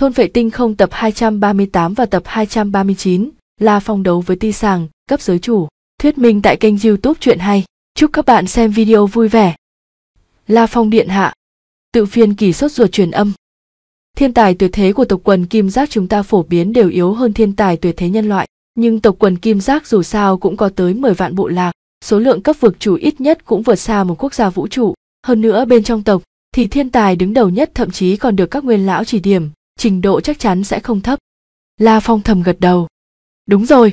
Thôn vệ tinh không tập 238 và tập 239 là phong đấu với ti sàng, cấp giới chủ. Thuyết minh tại kênh youtube chuyện hay. Chúc các bạn xem video vui vẻ. La Phong Điện Hạ Tự phiên kỳ sốt ruột truyền âm Thiên tài tuyệt thế của tộc quần kim giác chúng ta phổ biến đều yếu hơn thiên tài tuyệt thế nhân loại, nhưng tộc quần kim giác dù sao cũng có tới 10 vạn bộ lạc, số lượng cấp vực chủ ít nhất cũng vượt xa một quốc gia vũ trụ, hơn nữa bên trong tộc thì thiên tài đứng đầu nhất thậm chí còn được các nguyên lão chỉ điểm, trình độ chắc chắn sẽ không thấp la phong thầm gật đầu đúng rồi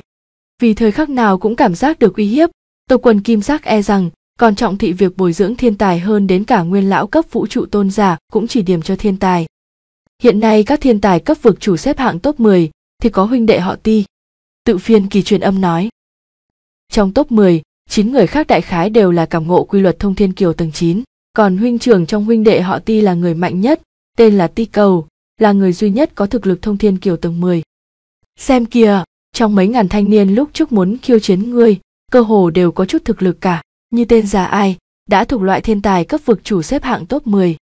vì thời khắc nào cũng cảm giác được uy hiếp Tô Quân kim giác e rằng còn trọng thị việc bồi dưỡng thiên tài hơn đến cả nguyên lão cấp vũ trụ tôn giả cũng chỉ điểm cho thiên tài hiện nay các thiên tài cấp vực chủ xếp hạng top 10 thì có huynh đệ họ ti tự phiên kỳ truyền âm nói trong top 10, 9 người khác đại khái đều là cảm ngộ quy luật thông thiên kiều tầng 9, còn huynh trưởng trong huynh đệ họ ti là người mạnh nhất tên là ti cầu là người duy nhất có thực lực thông thiên kiểu tầng 10. Xem kìa, trong mấy ngàn thanh niên lúc trước muốn khiêu chiến ngươi, cơ hồ đều có chút thực lực cả, như tên già ai, đã thuộc loại thiên tài cấp vực chủ xếp hạng top 10.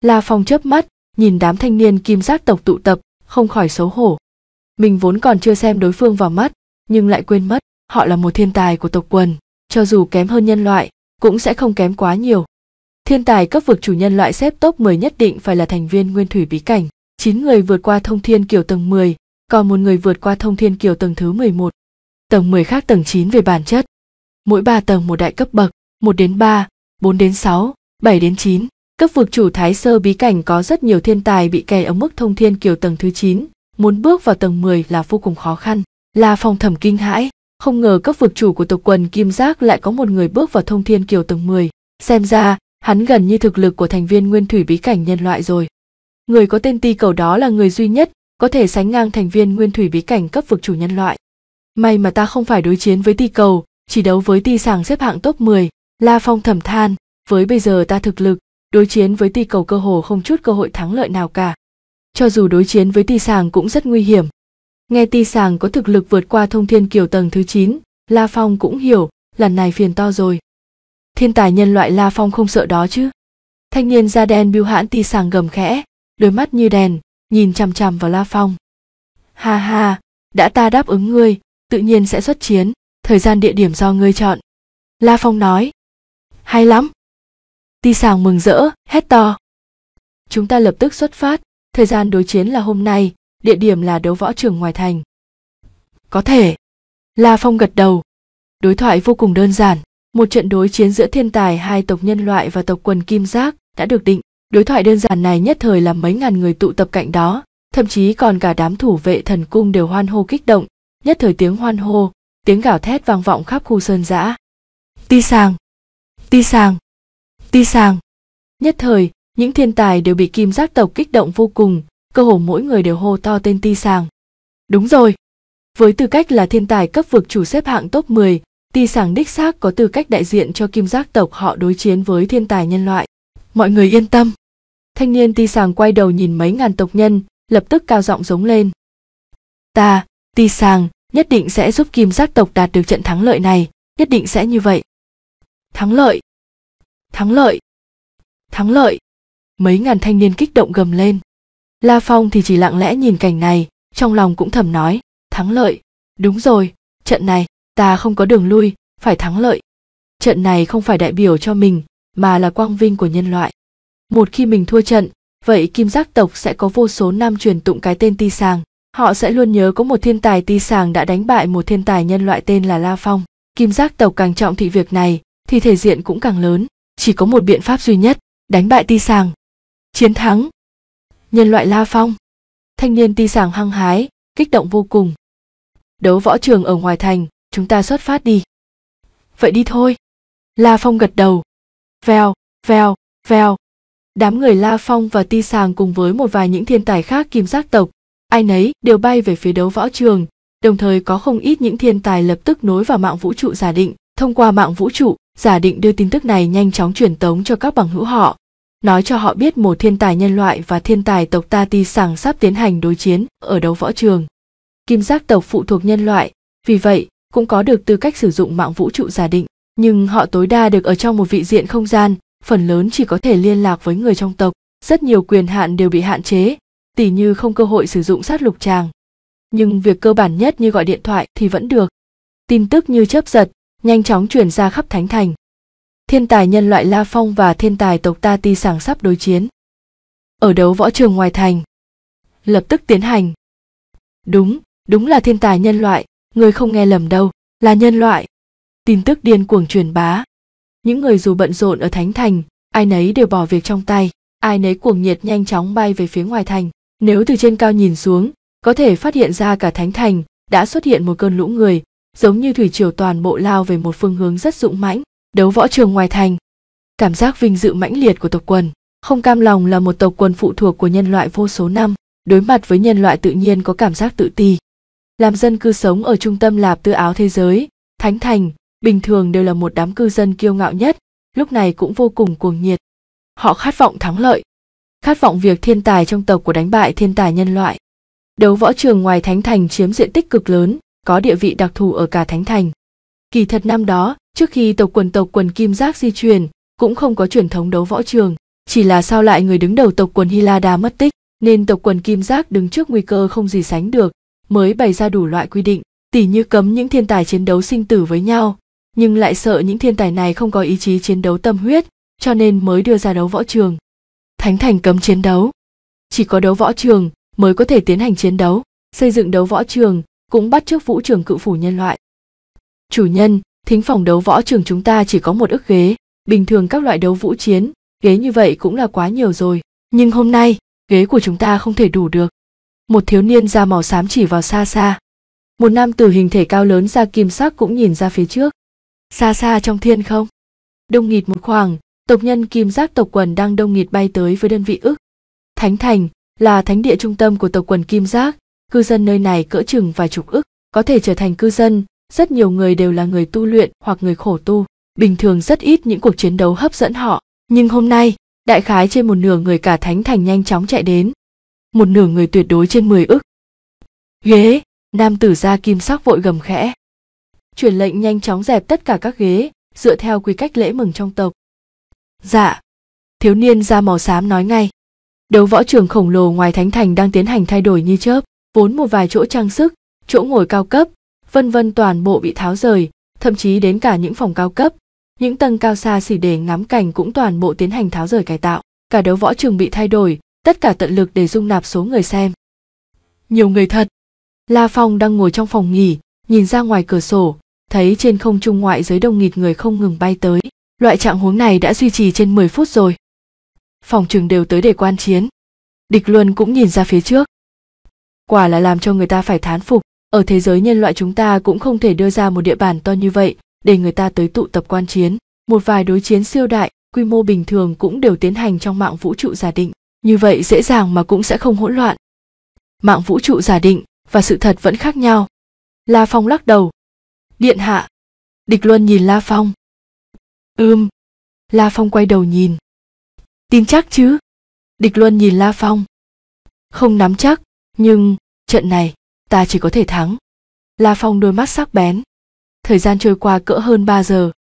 La Phong chớp mắt, nhìn đám thanh niên kim giác tộc tụ tập, không khỏi xấu hổ. Mình vốn còn chưa xem đối phương vào mắt, nhưng lại quên mất, họ là một thiên tài của tộc quần, cho dù kém hơn nhân loại, cũng sẽ không kém quá nhiều. Thiên tài cấp vực chủ nhân loại xếp top 10 nhất định phải là thành viên nguyên thủy bí cảnh, 9 người vượt qua thông thiên kiểu tầng 10, còn một người vượt qua thông thiên kiểu tầng thứ 11. Tầng 10 khác tầng 9 về bản chất. Mỗi 3 tầng một đại cấp bậc, 1 đến 3, 4 đến 6, 7 đến 9. Cấp vực chủ thái sơ bí cảnh có rất nhiều thiên tài bị kè ở mức thông thiên kiểu tầng thứ 9, muốn bước vào tầng 10 là vô cùng khó khăn. Là phòng thẩm kinh hãi, không ngờ cấp vực chủ của tộc quần Kim Giác lại có một người bước vào thông thiên kiều tầng 10. Xem ra, hắn gần như thực lực của thành viên nguyên thủy bí cảnh nhân loại rồi người có tên ti cầu đó là người duy nhất có thể sánh ngang thành viên nguyên thủy bí cảnh cấp vực chủ nhân loại may mà ta không phải đối chiến với ti cầu chỉ đấu với ti sàng xếp hạng top 10, la phong thẩm than với bây giờ ta thực lực đối chiến với ti cầu cơ hồ không chút cơ hội thắng lợi nào cả cho dù đối chiến với ti sàng cũng rất nguy hiểm nghe ti sàng có thực lực vượt qua thông thiên kiều tầng thứ 9, la phong cũng hiểu lần này phiền to rồi thiên tài nhân loại la phong không sợ đó chứ thanh niên da đen biêu hãn ti sàng gầm khẽ đôi mắt như đèn nhìn chằm chằm vào la phong ha ha đã ta đáp ứng ngươi tự nhiên sẽ xuất chiến thời gian địa điểm do ngươi chọn la phong nói hay lắm ti sàng mừng rỡ hét to chúng ta lập tức xuất phát thời gian đối chiến là hôm nay địa điểm là đấu võ trường ngoài thành có thể la phong gật đầu đối thoại vô cùng đơn giản một trận đối chiến giữa thiên tài hai tộc nhân loại và tộc quần kim giác đã được định Đối thoại đơn giản này nhất thời làm mấy ngàn người tụ tập cạnh đó, thậm chí còn cả đám thủ vệ thần cung đều hoan hô kích động, nhất thời tiếng hoan hô, tiếng gào thét vang vọng khắp khu sơn giã. Ti sàng, ti sàng, ti sàng. Nhất thời, những thiên tài đều bị kim giác tộc kích động vô cùng, cơ hồ mỗi người đều hô to tên ti sàng. Đúng rồi, với tư cách là thiên tài cấp vực chủ xếp hạng top 10, ti sàng đích xác có tư cách đại diện cho kim giác tộc họ đối chiến với thiên tài nhân loại. Mọi người yên tâm, thanh niên ti sàng quay đầu nhìn mấy ngàn tộc nhân lập tức cao giọng giống lên ta ti sàng nhất định sẽ giúp kim giác tộc đạt được trận thắng lợi này nhất định sẽ như vậy thắng lợi thắng lợi thắng lợi mấy ngàn thanh niên kích động gầm lên la phong thì chỉ lặng lẽ nhìn cảnh này trong lòng cũng thầm nói thắng lợi đúng rồi trận này ta không có đường lui phải thắng lợi trận này không phải đại biểu cho mình mà là quang vinh của nhân loại một khi mình thua trận vậy kim giác tộc sẽ có vô số nam truyền tụng cái tên ti sàng họ sẽ luôn nhớ có một thiên tài ti sàng đã đánh bại một thiên tài nhân loại tên là la phong kim giác tộc càng trọng thị việc này thì thể diện cũng càng lớn chỉ có một biện pháp duy nhất đánh bại ti sàng chiến thắng nhân loại la phong thanh niên ti sàng hăng hái kích động vô cùng đấu võ trường ở ngoài thành chúng ta xuất phát đi vậy đi thôi la phong gật đầu vèo vèo vèo Đám người La Phong và Ti Sàng cùng với một vài những thiên tài khác kim giác tộc, ai nấy đều bay về phía đấu võ trường, đồng thời có không ít những thiên tài lập tức nối vào mạng vũ trụ giả định. Thông qua mạng vũ trụ, giả định đưa tin tức này nhanh chóng truyền tống cho các bằng hữu họ, nói cho họ biết một thiên tài nhân loại và thiên tài tộc ta Ti Sàng sắp tiến hành đối chiến ở đấu võ trường. Kim giác tộc phụ thuộc nhân loại, vì vậy cũng có được tư cách sử dụng mạng vũ trụ giả định, nhưng họ tối đa được ở trong một vị diện không gian, phần lớn chỉ có thể liên lạc với người trong tộc rất nhiều quyền hạn đều bị hạn chế tỉ như không cơ hội sử dụng sát lục tràng nhưng việc cơ bản nhất như gọi điện thoại thì vẫn được tin tức như chớp giật nhanh chóng truyền ra khắp thánh thành thiên tài nhân loại la phong và thiên tài tộc ta ti sàng sắp đối chiến ở đấu võ trường ngoài thành lập tức tiến hành đúng đúng là thiên tài nhân loại người không nghe lầm đâu là nhân loại tin tức điên cuồng truyền bá những người dù bận rộn ở thánh thành ai nấy đều bỏ việc trong tay ai nấy cuồng nhiệt nhanh chóng bay về phía ngoài thành nếu từ trên cao nhìn xuống có thể phát hiện ra cả thánh thành đã xuất hiện một cơn lũ người giống như thủy triều toàn bộ lao về một phương hướng rất dũng mãnh đấu võ trường ngoài thành cảm giác vinh dự mãnh liệt của tộc quần không cam lòng là một tộc quần phụ thuộc của nhân loại vô số năm đối mặt với nhân loại tự nhiên có cảm giác tự ti làm dân cư sống ở trung tâm lạp tư áo thế giới thánh thành bình thường đều là một đám cư dân kiêu ngạo nhất lúc này cũng vô cùng cuồng nhiệt họ khát vọng thắng lợi khát vọng việc thiên tài trong tộc của đánh bại thiên tài nhân loại đấu võ trường ngoài thánh thành chiếm diện tích cực lớn có địa vị đặc thù ở cả thánh thành kỳ thật năm đó trước khi tộc quần tộc quần kim giác di truyền cũng không có truyền thống đấu võ trường chỉ là sao lại người đứng đầu tộc quần hilada mất tích nên tộc quần kim giác đứng trước nguy cơ không gì sánh được mới bày ra đủ loại quy định tỉ như cấm những thiên tài chiến đấu sinh tử với nhau nhưng lại sợ những thiên tài này không có ý chí chiến đấu tâm huyết cho nên mới đưa ra đấu võ trường thánh thành cấm chiến đấu chỉ có đấu võ trường mới có thể tiến hành chiến đấu xây dựng đấu võ trường cũng bắt trước vũ trường cự phủ nhân loại chủ nhân thính phòng đấu võ trường chúng ta chỉ có một ức ghế bình thường các loại đấu vũ chiến ghế như vậy cũng là quá nhiều rồi nhưng hôm nay ghế của chúng ta không thể đủ được một thiếu niên da màu xám chỉ vào xa xa một nam tử hình thể cao lớn da kim sắc cũng nhìn ra phía trước xa xa trong thiên không đông nghịt một khoảng tộc nhân kim giác tộc quần đang đông nghịt bay tới với đơn vị ức thánh thành là thánh địa trung tâm của tộc quần kim giác cư dân nơi này cỡ chừng vài chục ức có thể trở thành cư dân rất nhiều người đều là người tu luyện hoặc người khổ tu bình thường rất ít những cuộc chiến đấu hấp dẫn họ nhưng hôm nay đại khái trên một nửa người cả thánh thành nhanh chóng chạy đến một nửa người tuyệt đối trên mười ức ghế nam tử gia kim sắc vội gầm khẽ truyền lệnh nhanh chóng dẹp tất cả các ghế dựa theo quy cách lễ mừng trong tộc dạ thiếu niên da màu xám nói ngay đấu võ trường khổng lồ ngoài thánh thành đang tiến hành thay đổi như chớp vốn một vài chỗ trang sức chỗ ngồi cao cấp vân vân toàn bộ bị tháo rời thậm chí đến cả những phòng cao cấp những tầng cao xa xỉ để ngắm cảnh cũng toàn bộ tiến hành tháo rời cải tạo cả đấu võ trường bị thay đổi tất cả tận lực để dung nạp số người xem nhiều người thật la phong đang ngồi trong phòng nghỉ nhìn ra ngoài cửa sổ thấy trên không trung ngoại giới đông nghịt người không ngừng bay tới. Loại trạng huống này đã duy trì trên 10 phút rồi. Phòng trừng đều tới để quan chiến. Địch Luân cũng nhìn ra phía trước. Quả là làm cho người ta phải thán phục, ở thế giới nhân loại chúng ta cũng không thể đưa ra một địa bàn to như vậy để người ta tới tụ tập quan chiến. Một vài đối chiến siêu đại, quy mô bình thường cũng đều tiến hành trong mạng vũ trụ giả định, như vậy dễ dàng mà cũng sẽ không hỗn loạn. Mạng vũ trụ giả định và sự thật vẫn khác nhau. La Phong lắc đầu, điện hạ địch luân nhìn la phong ưm la phong quay đầu nhìn tin chắc chứ địch luân nhìn la phong không nắm chắc nhưng trận này ta chỉ có thể thắng la phong đôi mắt sắc bén thời gian trôi qua cỡ hơn ba giờ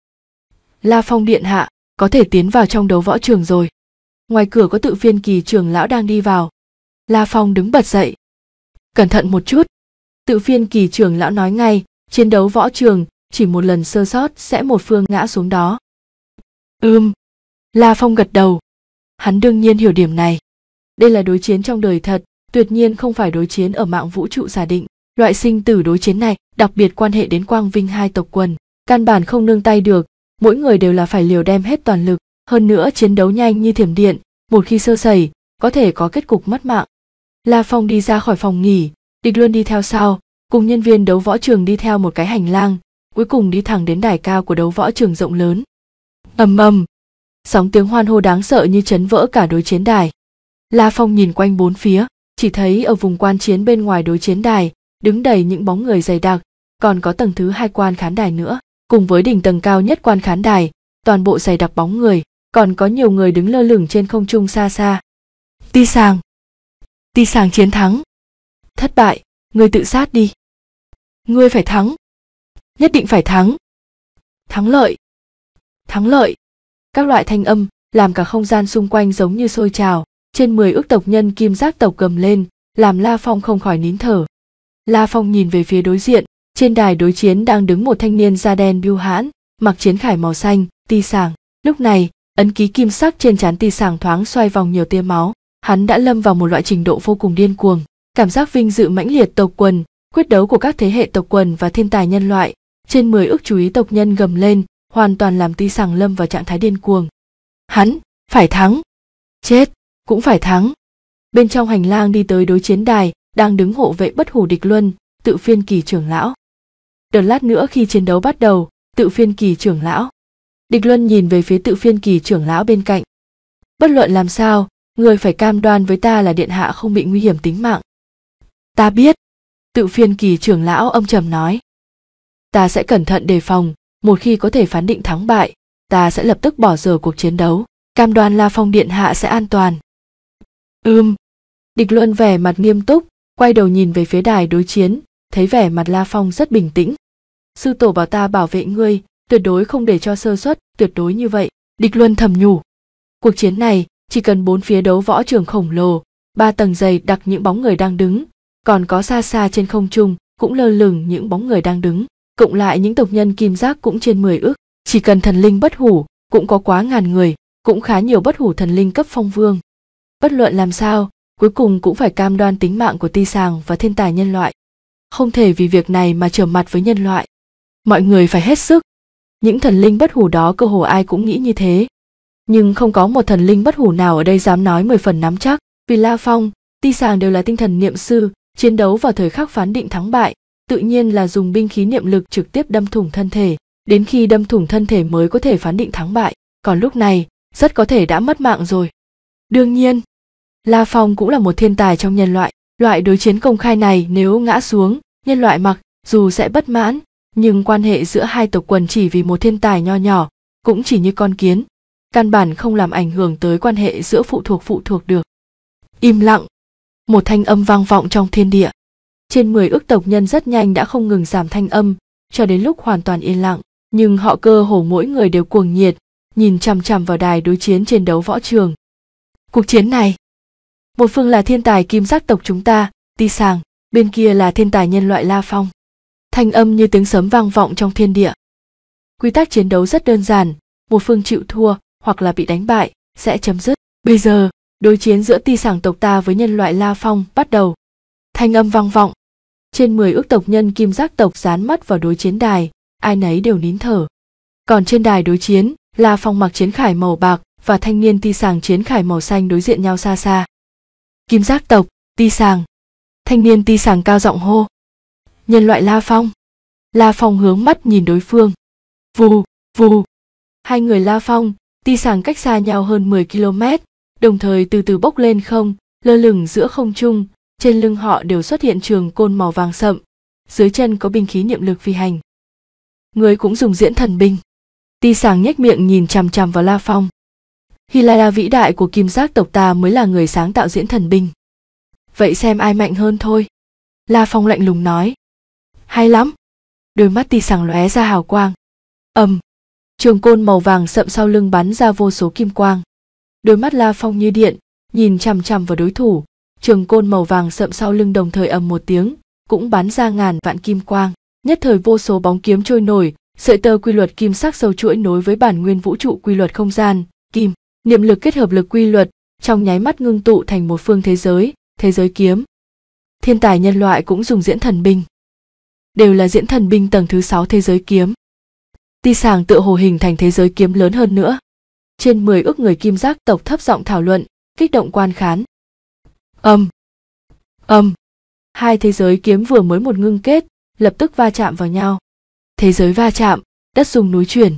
la phong điện hạ có thể tiến vào trong đấu võ trường rồi ngoài cửa có tự viên kỳ trưởng lão đang đi vào la phong đứng bật dậy cẩn thận một chút tự viên kỳ trưởng lão nói ngay chiến đấu võ trường chỉ một lần sơ sót sẽ một phương ngã xuống đó ưm la phong gật đầu hắn đương nhiên hiểu điểm này đây là đối chiến trong đời thật tuyệt nhiên không phải đối chiến ở mạng vũ trụ giả định loại sinh tử đối chiến này đặc biệt quan hệ đến quang vinh hai tộc quần căn bản không nương tay được mỗi người đều là phải liều đem hết toàn lực hơn nữa chiến đấu nhanh như thiểm điện một khi sơ sẩy có thể có kết cục mất mạng la phong đi ra khỏi phòng nghỉ địch luôn đi theo sau cùng nhân viên đấu võ trường đi theo một cái hành lang, cuối cùng đi thẳng đến đài cao của đấu võ trường rộng lớn. ầm ầm, sóng tiếng hoan hô đáng sợ như chấn vỡ cả đối chiến đài. La Phong nhìn quanh bốn phía, chỉ thấy ở vùng quan chiến bên ngoài đối chiến đài, đứng đầy những bóng người dày đặc, còn có tầng thứ hai quan khán đài nữa, cùng với đỉnh tầng cao nhất quan khán đài, toàn bộ dày đặc bóng người, còn có nhiều người đứng lơ lửng trên không trung xa xa. Ti sàng. Ti sàng chiến thắng. Thất bại, người tự sát đi ngươi phải thắng nhất định phải thắng thắng lợi thắng lợi các loại thanh âm làm cả không gian xung quanh giống như sôi trào trên mười ước tộc nhân kim giác tộc gầm lên làm la phong không khỏi nín thở la phong nhìn về phía đối diện trên đài đối chiến đang đứng một thanh niên da đen biêu hãn mặc chiến khải màu xanh ti sàng lúc này ấn ký kim sắc trên trán ti sàng thoáng xoay vòng nhiều tia máu hắn đã lâm vào một loại trình độ vô cùng điên cuồng cảm giác vinh dự mãnh liệt tộc quần quyết đấu của các thế hệ tộc quần và thiên tài nhân loại, trên 10 ước chú ý tộc nhân gầm lên, hoàn toàn làm Ti Sằng lâm vào trạng thái điên cuồng. Hắn, phải thắng. Chết, cũng phải thắng. Bên trong hành lang đi tới đối chiến đài, đang đứng hộ vệ bất hủ địch luân, tự phiên kỳ trưởng lão. Đợt lát nữa khi chiến đấu bắt đầu, tự phiên kỳ trưởng lão. Địch luân nhìn về phía tự phiên kỳ trưởng lão bên cạnh. Bất luận làm sao, người phải cam đoan với ta là điện hạ không bị nguy hiểm tính mạng. Ta biết, tự phiên kỳ trưởng lão âm trầm nói ta sẽ cẩn thận đề phòng một khi có thể phán định thắng bại ta sẽ lập tức bỏ giờ cuộc chiến đấu cam đoan la phong điện hạ sẽ an toàn ưm địch Luân vẻ mặt nghiêm túc quay đầu nhìn về phía đài đối chiến thấy vẻ mặt la phong rất bình tĩnh sư tổ bảo ta bảo vệ ngươi tuyệt đối không để cho sơ suất tuyệt đối như vậy địch luân thầm nhủ cuộc chiến này chỉ cần bốn phía đấu võ trường khổng lồ ba tầng dày đặc những bóng người đang đứng còn có xa xa trên không trung cũng lơ lửng những bóng người đang đứng cộng lại những tộc nhân kim giác cũng trên mười ước chỉ cần thần linh bất hủ cũng có quá ngàn người cũng khá nhiều bất hủ thần linh cấp phong vương bất luận làm sao cuối cùng cũng phải cam đoan tính mạng của ti sàng và thiên tài nhân loại không thể vì việc này mà trở mặt với nhân loại mọi người phải hết sức những thần linh bất hủ đó cơ hồ ai cũng nghĩ như thế nhưng không có một thần linh bất hủ nào ở đây dám nói mười phần nắm chắc vì la phong ti sàng đều là tinh thần niệm sư chiến đấu vào thời khắc phán định thắng bại tự nhiên là dùng binh khí niệm lực trực tiếp đâm thủng thân thể đến khi đâm thủng thân thể mới có thể phán định thắng bại còn lúc này rất có thể đã mất mạng rồi đương nhiên la phong cũng là một thiên tài trong nhân loại loại đối chiến công khai này nếu ngã xuống nhân loại mặc dù sẽ bất mãn nhưng quan hệ giữa hai tộc quần chỉ vì một thiên tài nho nhỏ cũng chỉ như con kiến căn bản không làm ảnh hưởng tới quan hệ giữa phụ thuộc phụ thuộc được im lặng một thanh âm vang vọng trong thiên địa. Trên 10 ước tộc nhân rất nhanh đã không ngừng giảm thanh âm, cho đến lúc hoàn toàn yên lặng, nhưng họ cơ hồ mỗi người đều cuồng nhiệt, nhìn chằm chằm vào đài đối chiến trên đấu võ trường. Cuộc chiến này, một phương là thiên tài kim giác tộc chúng ta, Ti Sàng, bên kia là thiên tài nhân loại La Phong. Thanh âm như tiếng sấm vang vọng trong thiên địa. Quy tắc chiến đấu rất đơn giản, một phương chịu thua hoặc là bị đánh bại sẽ chấm dứt. Bây giờ, đối chiến giữa ti sảng tộc ta với nhân loại la phong bắt đầu thanh âm vang vọng trên 10 ước tộc nhân kim giác tộc dán mắt vào đối chiến đài ai nấy đều nín thở còn trên đài đối chiến la phong mặc chiến khải màu bạc và thanh niên ti sàng chiến khải màu xanh đối diện nhau xa xa kim giác tộc ti sàng thanh niên ti sàng cao giọng hô nhân loại la phong la phong hướng mắt nhìn đối phương vù vù hai người la phong ti sàng cách xa nhau hơn 10 km đồng thời từ từ bốc lên không, lơ lửng giữa không trung, trên lưng họ đều xuất hiện trường côn màu vàng sậm, dưới chân có binh khí niệm lực phi hành. Người cũng dùng diễn thần binh. Ti sàng nhếch miệng nhìn chằm chằm vào La Phong. Hilara vĩ đại của kim giác tộc ta mới là người sáng tạo diễn thần binh. Vậy xem ai mạnh hơn thôi. La Phong lạnh lùng nói. Hay lắm. Đôi mắt ti sàng lóe ra hào quang. ầm, Trường côn màu vàng sậm sau lưng bắn ra vô số kim quang đôi mắt la phong như điện nhìn chằm chằm vào đối thủ trường côn màu vàng sậm sau lưng đồng thời ầm một tiếng cũng bắn ra ngàn vạn kim quang nhất thời vô số bóng kiếm trôi nổi sợi tơ quy luật kim sắc sâu chuỗi nối với bản nguyên vũ trụ quy luật không gian kim niệm lực kết hợp lực quy luật trong nháy mắt ngưng tụ thành một phương thế giới thế giới kiếm thiên tài nhân loại cũng dùng diễn thần binh đều là diễn thần binh tầng thứ sáu thế giới kiếm ti sàng tựa hồ hình thành thế giới kiếm lớn hơn nữa trên 10 ước người kim giác tộc thấp giọng thảo luận, kích động quan khán. Âm. Âm. Hai thế giới kiếm vừa mới một ngưng kết, lập tức va chạm vào nhau. Thế giới va chạm, đất dùng núi chuyển.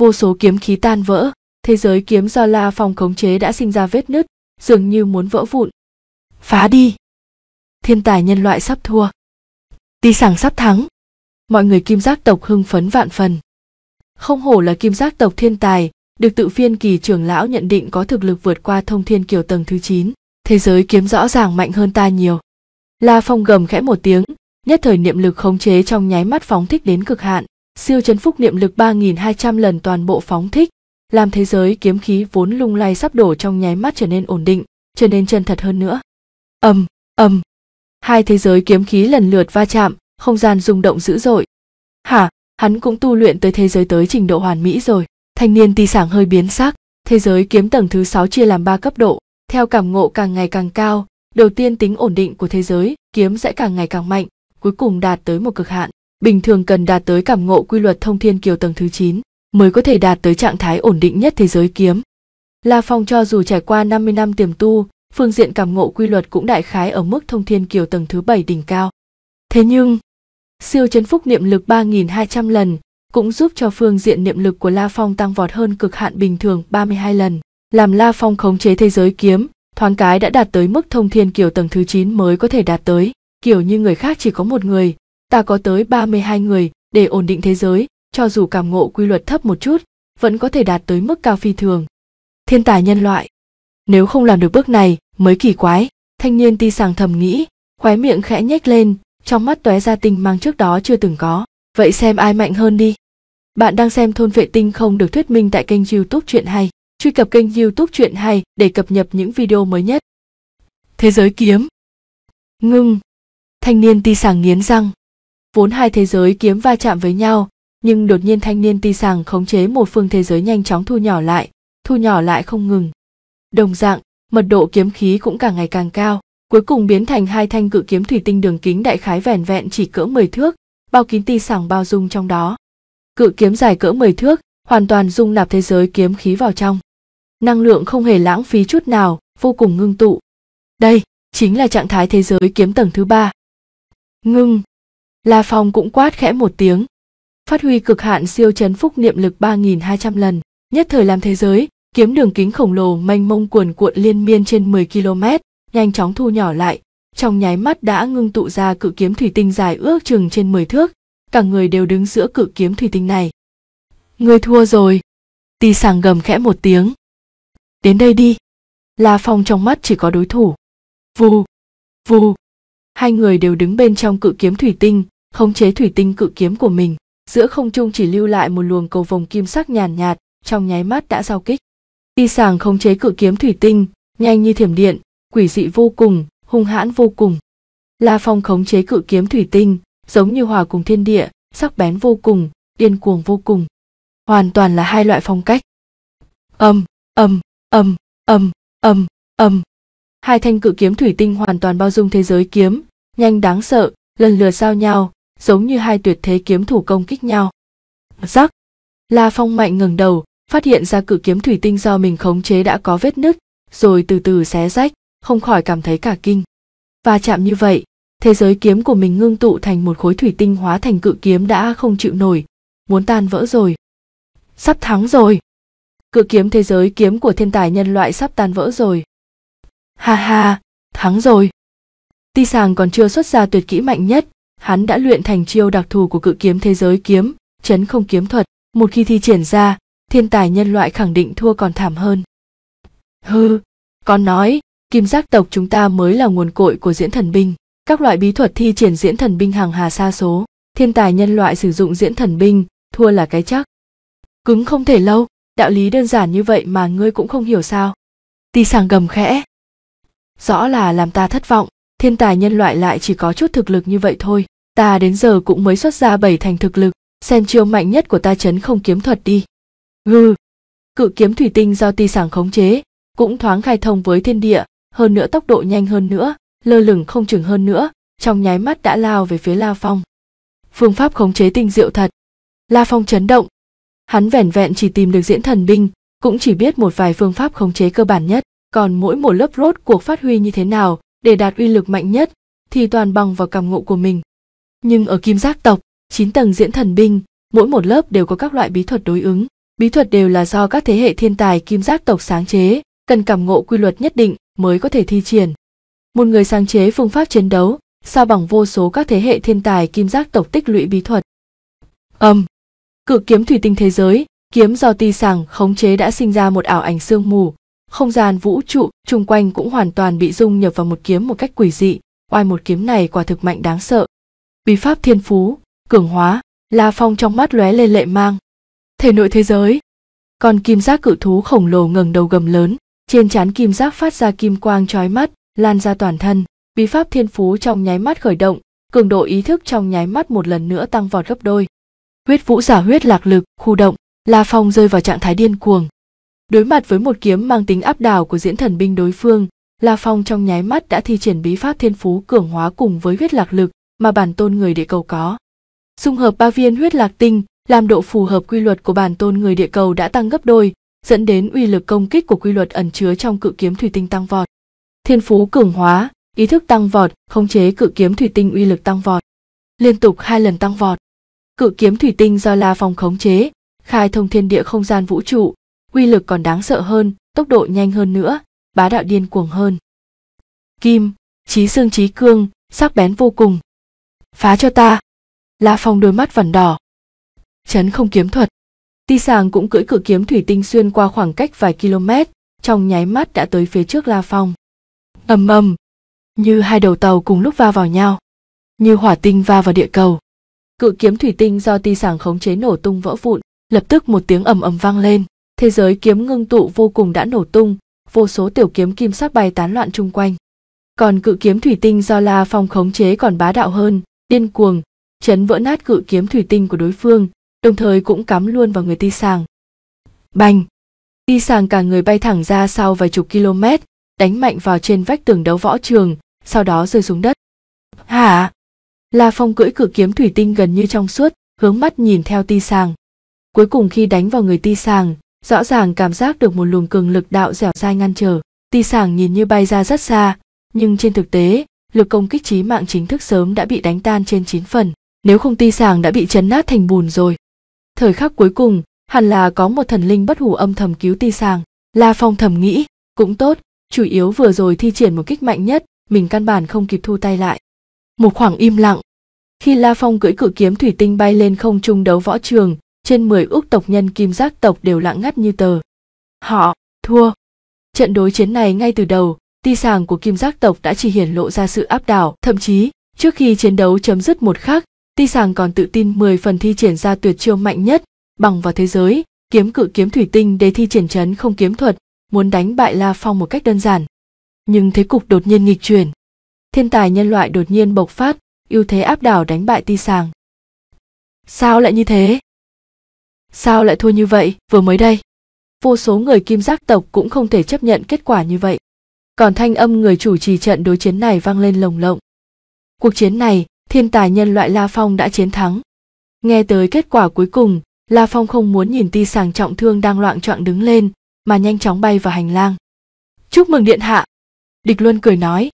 Vô số kiếm khí tan vỡ, thế giới kiếm do La Phong khống chế đã sinh ra vết nứt, dường như muốn vỡ vụn. Phá đi. Thiên tài nhân loại sắp thua. Ti sảng sắp thắng. Mọi người kim giác tộc hưng phấn vạn phần. Không hổ là kim giác tộc thiên tài, được tự phiên kỳ trưởng lão nhận định có thực lực vượt qua thông thiên kiều tầng thứ 9, thế giới kiếm rõ ràng mạnh hơn ta nhiều. La Phong gầm khẽ một tiếng, nhất thời niệm lực khống chế trong nháy mắt phóng thích đến cực hạn, siêu chấn phúc niệm lực 3200 lần toàn bộ phóng thích, làm thế giới kiếm khí vốn lung lay sắp đổ trong nháy mắt trở nên ổn định, trở nên chân thật hơn nữa. Ầm, ầm. Hai thế giới kiếm khí lần lượt va chạm, không gian rung động dữ dội. Hả, hắn cũng tu luyện tới thế giới tới trình độ hoàn mỹ rồi. Thanh niên ti sảng hơi biến sắc, thế giới kiếm tầng thứ sáu chia làm ba cấp độ, theo cảm ngộ càng ngày càng cao, đầu tiên tính ổn định của thế giới, kiếm sẽ càng ngày càng mạnh, cuối cùng đạt tới một cực hạn. Bình thường cần đạt tới cảm ngộ quy luật thông thiên kiều tầng thứ chín mới có thể đạt tới trạng thái ổn định nhất thế giới kiếm. La Phong cho dù trải qua 50 năm tiềm tu, phương diện cảm ngộ quy luật cũng đại khái ở mức thông thiên kiều tầng thứ bảy đỉnh cao. Thế nhưng, siêu chấn phúc niệm lực 3.200 lần, cũng giúp cho phương diện niệm lực của La Phong tăng vọt hơn cực hạn bình thường 32 lần, làm La Phong khống chế thế giới kiếm, thoáng cái đã đạt tới mức thông thiên kiểu tầng thứ 9 mới có thể đạt tới, kiểu như người khác chỉ có một người, ta có tới 32 người để ổn định thế giới, cho dù cảm ngộ quy luật thấp một chút, vẫn có thể đạt tới mức cao phi thường. Thiên tài nhân loại. Nếu không làm được bước này, mới kỳ quái, thanh niên ti sàng thầm nghĩ, khóe miệng khẽ nhếch lên, trong mắt tóe ra tình mang trước đó chưa từng có vậy xem ai mạnh hơn đi bạn đang xem thôn vệ tinh không được thuyết minh tại kênh youtube chuyện hay truy cập kênh youtube chuyện hay để cập nhật những video mới nhất thế giới kiếm ngưng thanh niên ti sàng nghiến răng vốn hai thế giới kiếm va chạm với nhau nhưng đột nhiên thanh niên ti sàng khống chế một phương thế giới nhanh chóng thu nhỏ lại thu nhỏ lại không ngừng đồng dạng mật độ kiếm khí cũng càng ngày càng cao cuối cùng biến thành hai thanh cự kiếm thủy tinh đường kính đại khái vẻn vẹn chỉ cỡ 10 thước bao kín ti sảng bao dung trong đó. Cự kiếm dài cỡ 10 thước, hoàn toàn dung nạp thế giới kiếm khí vào trong. Năng lượng không hề lãng phí chút nào, vô cùng ngưng tụ. Đây, chính là trạng thái thế giới kiếm tầng thứ ba. Ngưng. La Phong cũng quát khẽ một tiếng. Phát huy cực hạn siêu chấn phúc niệm lực 3.200 lần, nhất thời làm thế giới, kiếm đường kính khổng lồ mênh mông cuồn cuộn liên miên trên 10 km, nhanh chóng thu nhỏ lại, trong nháy mắt đã ngưng tụ ra cự kiếm thủy tinh dài ước chừng trên 10 thước, cả người đều đứng giữa cự kiếm thủy tinh này. Người thua rồi. Tì sàng gầm khẽ một tiếng. Đến đây đi. La Phong trong mắt chỉ có đối thủ. Vù, vù. Hai người đều đứng bên trong cự kiếm thủy tinh, khống chế thủy tinh cự kiếm của mình. Giữa không trung chỉ lưu lại một luồng cầu vồng kim sắc nhàn nhạt, nhạt, trong nháy mắt đã giao kích. Ti sàng khống chế cự kiếm thủy tinh, nhanh như thiểm điện, quỷ dị vô cùng, hung hãn vô cùng la phong khống chế cự kiếm thủy tinh giống như hòa cùng thiên địa sắc bén vô cùng điên cuồng vô cùng hoàn toàn là hai loại phong cách âm âm âm âm âm âm hai thanh cự kiếm thủy tinh hoàn toàn bao dung thế giới kiếm nhanh đáng sợ lần lượt giao nhau giống như hai tuyệt thế kiếm thủ công kích nhau rắc la phong mạnh ngừng đầu phát hiện ra cự kiếm thủy tinh do mình khống chế đã có vết nứt rồi từ từ xé rách không khỏi cảm thấy cả kinh. Và chạm như vậy, thế giới kiếm của mình ngưng tụ thành một khối thủy tinh hóa thành cự kiếm đã không chịu nổi, muốn tan vỡ rồi. Sắp thắng rồi. Cự kiếm thế giới kiếm của thiên tài nhân loại sắp tan vỡ rồi. Ha ha, thắng rồi. Ti sàng còn chưa xuất ra tuyệt kỹ mạnh nhất, hắn đã luyện thành chiêu đặc thù của cự kiếm thế giới kiếm, chấn không kiếm thuật. Một khi thi triển ra, thiên tài nhân loại khẳng định thua còn thảm hơn. Hư, con nói, kim giác tộc chúng ta mới là nguồn cội của diễn thần binh các loại bí thuật thi triển diễn thần binh hàng hà xa số thiên tài nhân loại sử dụng diễn thần binh thua là cái chắc cứng không thể lâu đạo lý đơn giản như vậy mà ngươi cũng không hiểu sao ti sàng gầm khẽ rõ là làm ta thất vọng thiên tài nhân loại lại chỉ có chút thực lực như vậy thôi ta đến giờ cũng mới xuất ra bảy thành thực lực xem chiêu mạnh nhất của ta chấn không kiếm thuật đi gừ cự kiếm thủy tinh do ti sàng khống chế cũng thoáng khai thông với thiên địa hơn nữa tốc độ nhanh hơn nữa lơ lửng không chừng hơn nữa trong nháy mắt đã lao về phía la phong phương pháp khống chế tinh diệu thật la phong chấn động hắn vẻn vẹn chỉ tìm được diễn thần binh cũng chỉ biết một vài phương pháp khống chế cơ bản nhất còn mỗi một lớp rốt cuộc phát huy như thế nào để đạt uy lực mạnh nhất thì toàn bằng vào cảm ngộ của mình nhưng ở kim giác tộc chín tầng diễn thần binh mỗi một lớp đều có các loại bí thuật đối ứng bí thuật đều là do các thế hệ thiên tài kim giác tộc sáng chế cần cảm ngộ quy luật nhất định mới có thể thi triển. Một người sáng chế phương pháp chiến đấu, sao bằng vô số các thế hệ thiên tài kim giác tộc tích lũy bí thuật. Âm. cự kiếm thủy tinh thế giới, kiếm do ti sàng khống chế đã sinh ra một ảo ảnh sương mù, không gian vũ trụ chung quanh cũng hoàn toàn bị dung nhập vào một kiếm một cách quỷ dị, oai một kiếm này quả thực mạnh đáng sợ. Bí pháp thiên phú, cường hóa, La Phong trong mắt lóe lên lệ mang. Thể nội thế giới. Con kim giác cự thú khổng lồ ngẩng đầu gầm lớn, trên trán kim giác phát ra kim quang trói mắt lan ra toàn thân bí pháp thiên phú trong nháy mắt khởi động cường độ ý thức trong nháy mắt một lần nữa tăng vọt gấp đôi huyết vũ giả huyết lạc lực khu động la phong rơi vào trạng thái điên cuồng đối mặt với một kiếm mang tính áp đảo của diễn thần binh đối phương la phong trong nháy mắt đã thi triển bí pháp thiên phú cường hóa cùng với huyết lạc lực mà bản tôn người địa cầu có dung hợp ba viên huyết lạc tinh làm độ phù hợp quy luật của bản tôn người địa cầu đã tăng gấp đôi dẫn đến uy lực công kích của quy luật ẩn chứa trong cự kiếm thủy tinh tăng vọt. Thiên phú cường hóa, ý thức tăng vọt, khống chế cự kiếm thủy tinh uy lực tăng vọt. Liên tục hai lần tăng vọt. Cự kiếm thủy tinh do La Phong khống chế, khai thông thiên địa không gian vũ trụ, uy lực còn đáng sợ hơn, tốc độ nhanh hơn nữa, bá đạo điên cuồng hơn. Kim, trí xương trí cương, sắc bén vô cùng. Phá cho ta. La Phong đôi mắt vằn đỏ. Chấn không kiếm thuật. Ti sàng cũng cưỡi cử kiếm thủy tinh xuyên qua khoảng cách vài km, trong nháy mắt đã tới phía trước La Phong. ầm ầm, như hai đầu tàu cùng lúc va vào nhau, như hỏa tinh va vào địa cầu. Cự kiếm thủy tinh do ti sàng khống chế nổ tung vỡ vụn, lập tức một tiếng ầm ầm vang lên, thế giới kiếm ngưng tụ vô cùng đã nổ tung, vô số tiểu kiếm kim sắc bay tán loạn chung quanh. Còn cự kiếm thủy tinh do La Phong khống chế còn bá đạo hơn, điên cuồng, chấn vỡ nát cự kiếm thủy tinh của đối phương, đồng thời cũng cắm luôn vào người ti sàng. Bành! Ti sàng cả người bay thẳng ra sau vài chục km, đánh mạnh vào trên vách tường đấu võ trường, sau đó rơi xuống đất. Hả? La Phong cưỡi cử kiếm thủy tinh gần như trong suốt, hướng mắt nhìn theo ti sàng. Cuối cùng khi đánh vào người ti sàng, rõ ràng cảm giác được một luồng cường lực đạo dẻo dai ngăn trở. Ti sàng nhìn như bay ra rất xa, nhưng trên thực tế, lực công kích trí mạng chính thức sớm đã bị đánh tan trên 9 phần. Nếu không ti sàng đã bị chấn nát thành bùn rồi thời khắc cuối cùng hẳn là có một thần linh bất hủ âm thầm cứu ti sàng la phong thầm nghĩ cũng tốt chủ yếu vừa rồi thi triển một kích mạnh nhất mình căn bản không kịp thu tay lại một khoảng im lặng khi la phong cưỡi cự kiếm thủy tinh bay lên không trung đấu võ trường trên mười úc tộc nhân kim giác tộc đều lặng ngắt như tờ họ thua trận đối chiến này ngay từ đầu ti sàng của kim giác tộc đã chỉ hiển lộ ra sự áp đảo thậm chí trước khi chiến đấu chấm dứt một khắc Ti Sàng còn tự tin 10 phần thi triển ra tuyệt chiêu mạnh nhất, bằng vào thế giới, kiếm cự kiếm thủy tinh để thi triển chấn không kiếm thuật, muốn đánh bại La Phong một cách đơn giản. Nhưng thế cục đột nhiên nghịch chuyển. Thiên tài nhân loại đột nhiên bộc phát, ưu thế áp đảo đánh bại Ti Sàng. Sao lại như thế? Sao lại thua như vậy, vừa mới đây? Vô số người kim giác tộc cũng không thể chấp nhận kết quả như vậy. Còn thanh âm người chủ trì trận đối chiến này vang lên lồng lộng. Cuộc chiến này thiên tài nhân loại La Phong đã chiến thắng. Nghe tới kết quả cuối cùng, La Phong không muốn nhìn ti sàng trọng thương đang loạn trọng đứng lên, mà nhanh chóng bay vào hành lang. Chúc mừng Điện Hạ! Địch Luân cười nói.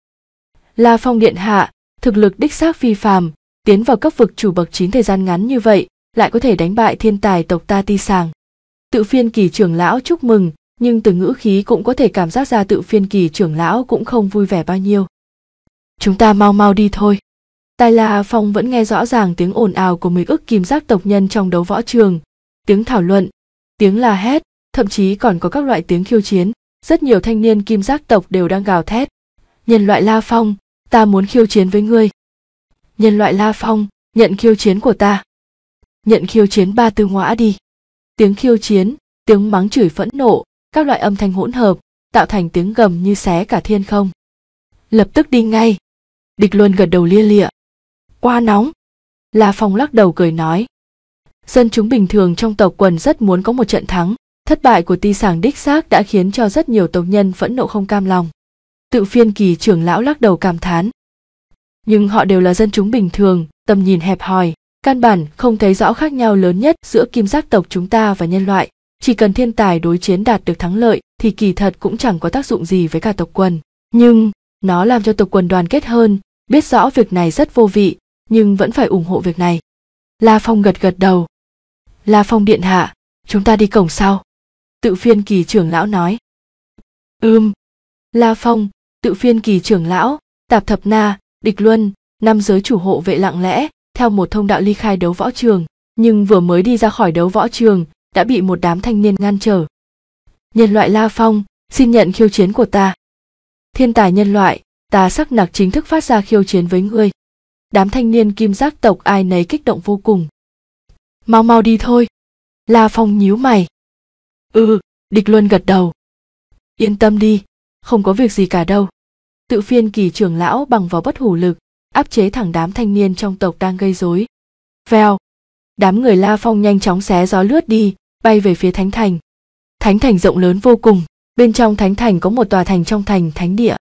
La Phong Điện Hạ, thực lực đích xác phi phàm, tiến vào cấp vực chủ bậc chín thời gian ngắn như vậy, lại có thể đánh bại thiên tài tộc ta ti sàng. Tự phiên kỳ trưởng lão chúc mừng, nhưng từ ngữ khí cũng có thể cảm giác ra tự phiên kỳ trưởng lão cũng không vui vẻ bao nhiêu. Chúng ta mau mau đi thôi. Tài là Phong vẫn nghe rõ ràng tiếng ồn ào của mấy ức kim giác tộc nhân trong đấu võ trường, tiếng thảo luận, tiếng la hét, thậm chí còn có các loại tiếng khiêu chiến. Rất nhiều thanh niên kim giác tộc đều đang gào thét. Nhân loại La Phong, ta muốn khiêu chiến với ngươi. Nhân loại La Phong, nhận khiêu chiến của ta. Nhận khiêu chiến ba tư ngõa đi. Tiếng khiêu chiến, tiếng mắng chửi phẫn nộ, các loại âm thanh hỗn hợp, tạo thành tiếng gầm như xé cả thiên không. Lập tức đi ngay. Địch luôn gật đầu lia lịa quá nóng la phong lắc đầu cười nói dân chúng bình thường trong tộc quần rất muốn có một trận thắng thất bại của ti sàng đích xác đã khiến cho rất nhiều tộc nhân phẫn nộ không cam lòng tự phiên kỳ trưởng lão lắc đầu cảm thán nhưng họ đều là dân chúng bình thường tầm nhìn hẹp hòi căn bản không thấy rõ khác nhau lớn nhất giữa kim giác tộc chúng ta và nhân loại chỉ cần thiên tài đối chiến đạt được thắng lợi thì kỳ thật cũng chẳng có tác dụng gì với cả tộc quần nhưng nó làm cho tộc quần đoàn kết hơn biết rõ việc này rất vô vị nhưng vẫn phải ủng hộ việc này la phong gật gật đầu la phong điện hạ chúng ta đi cổng sau tự phiên kỳ trưởng lão nói ưm la phong tự phiên kỳ trưởng lão tạp thập na địch luân năm giới chủ hộ vệ lặng lẽ theo một thông đạo ly khai đấu võ trường nhưng vừa mới đi ra khỏi đấu võ trường đã bị một đám thanh niên ngăn trở nhân loại la phong xin nhận khiêu chiến của ta thiên tài nhân loại ta sắc nặc chính thức phát ra khiêu chiến với ngươi đám thanh niên kim giác tộc ai nấy kích động vô cùng mau mau đi thôi la phong nhíu mày ừ địch luân gật đầu yên tâm đi không có việc gì cả đâu tự phiên kỳ trưởng lão bằng vào bất hủ lực áp chế thẳng đám thanh niên trong tộc đang gây rối vèo đám người la phong nhanh chóng xé gió lướt đi bay về phía thánh thành thánh thành rộng lớn vô cùng bên trong thánh thành có một tòa thành trong thành thánh địa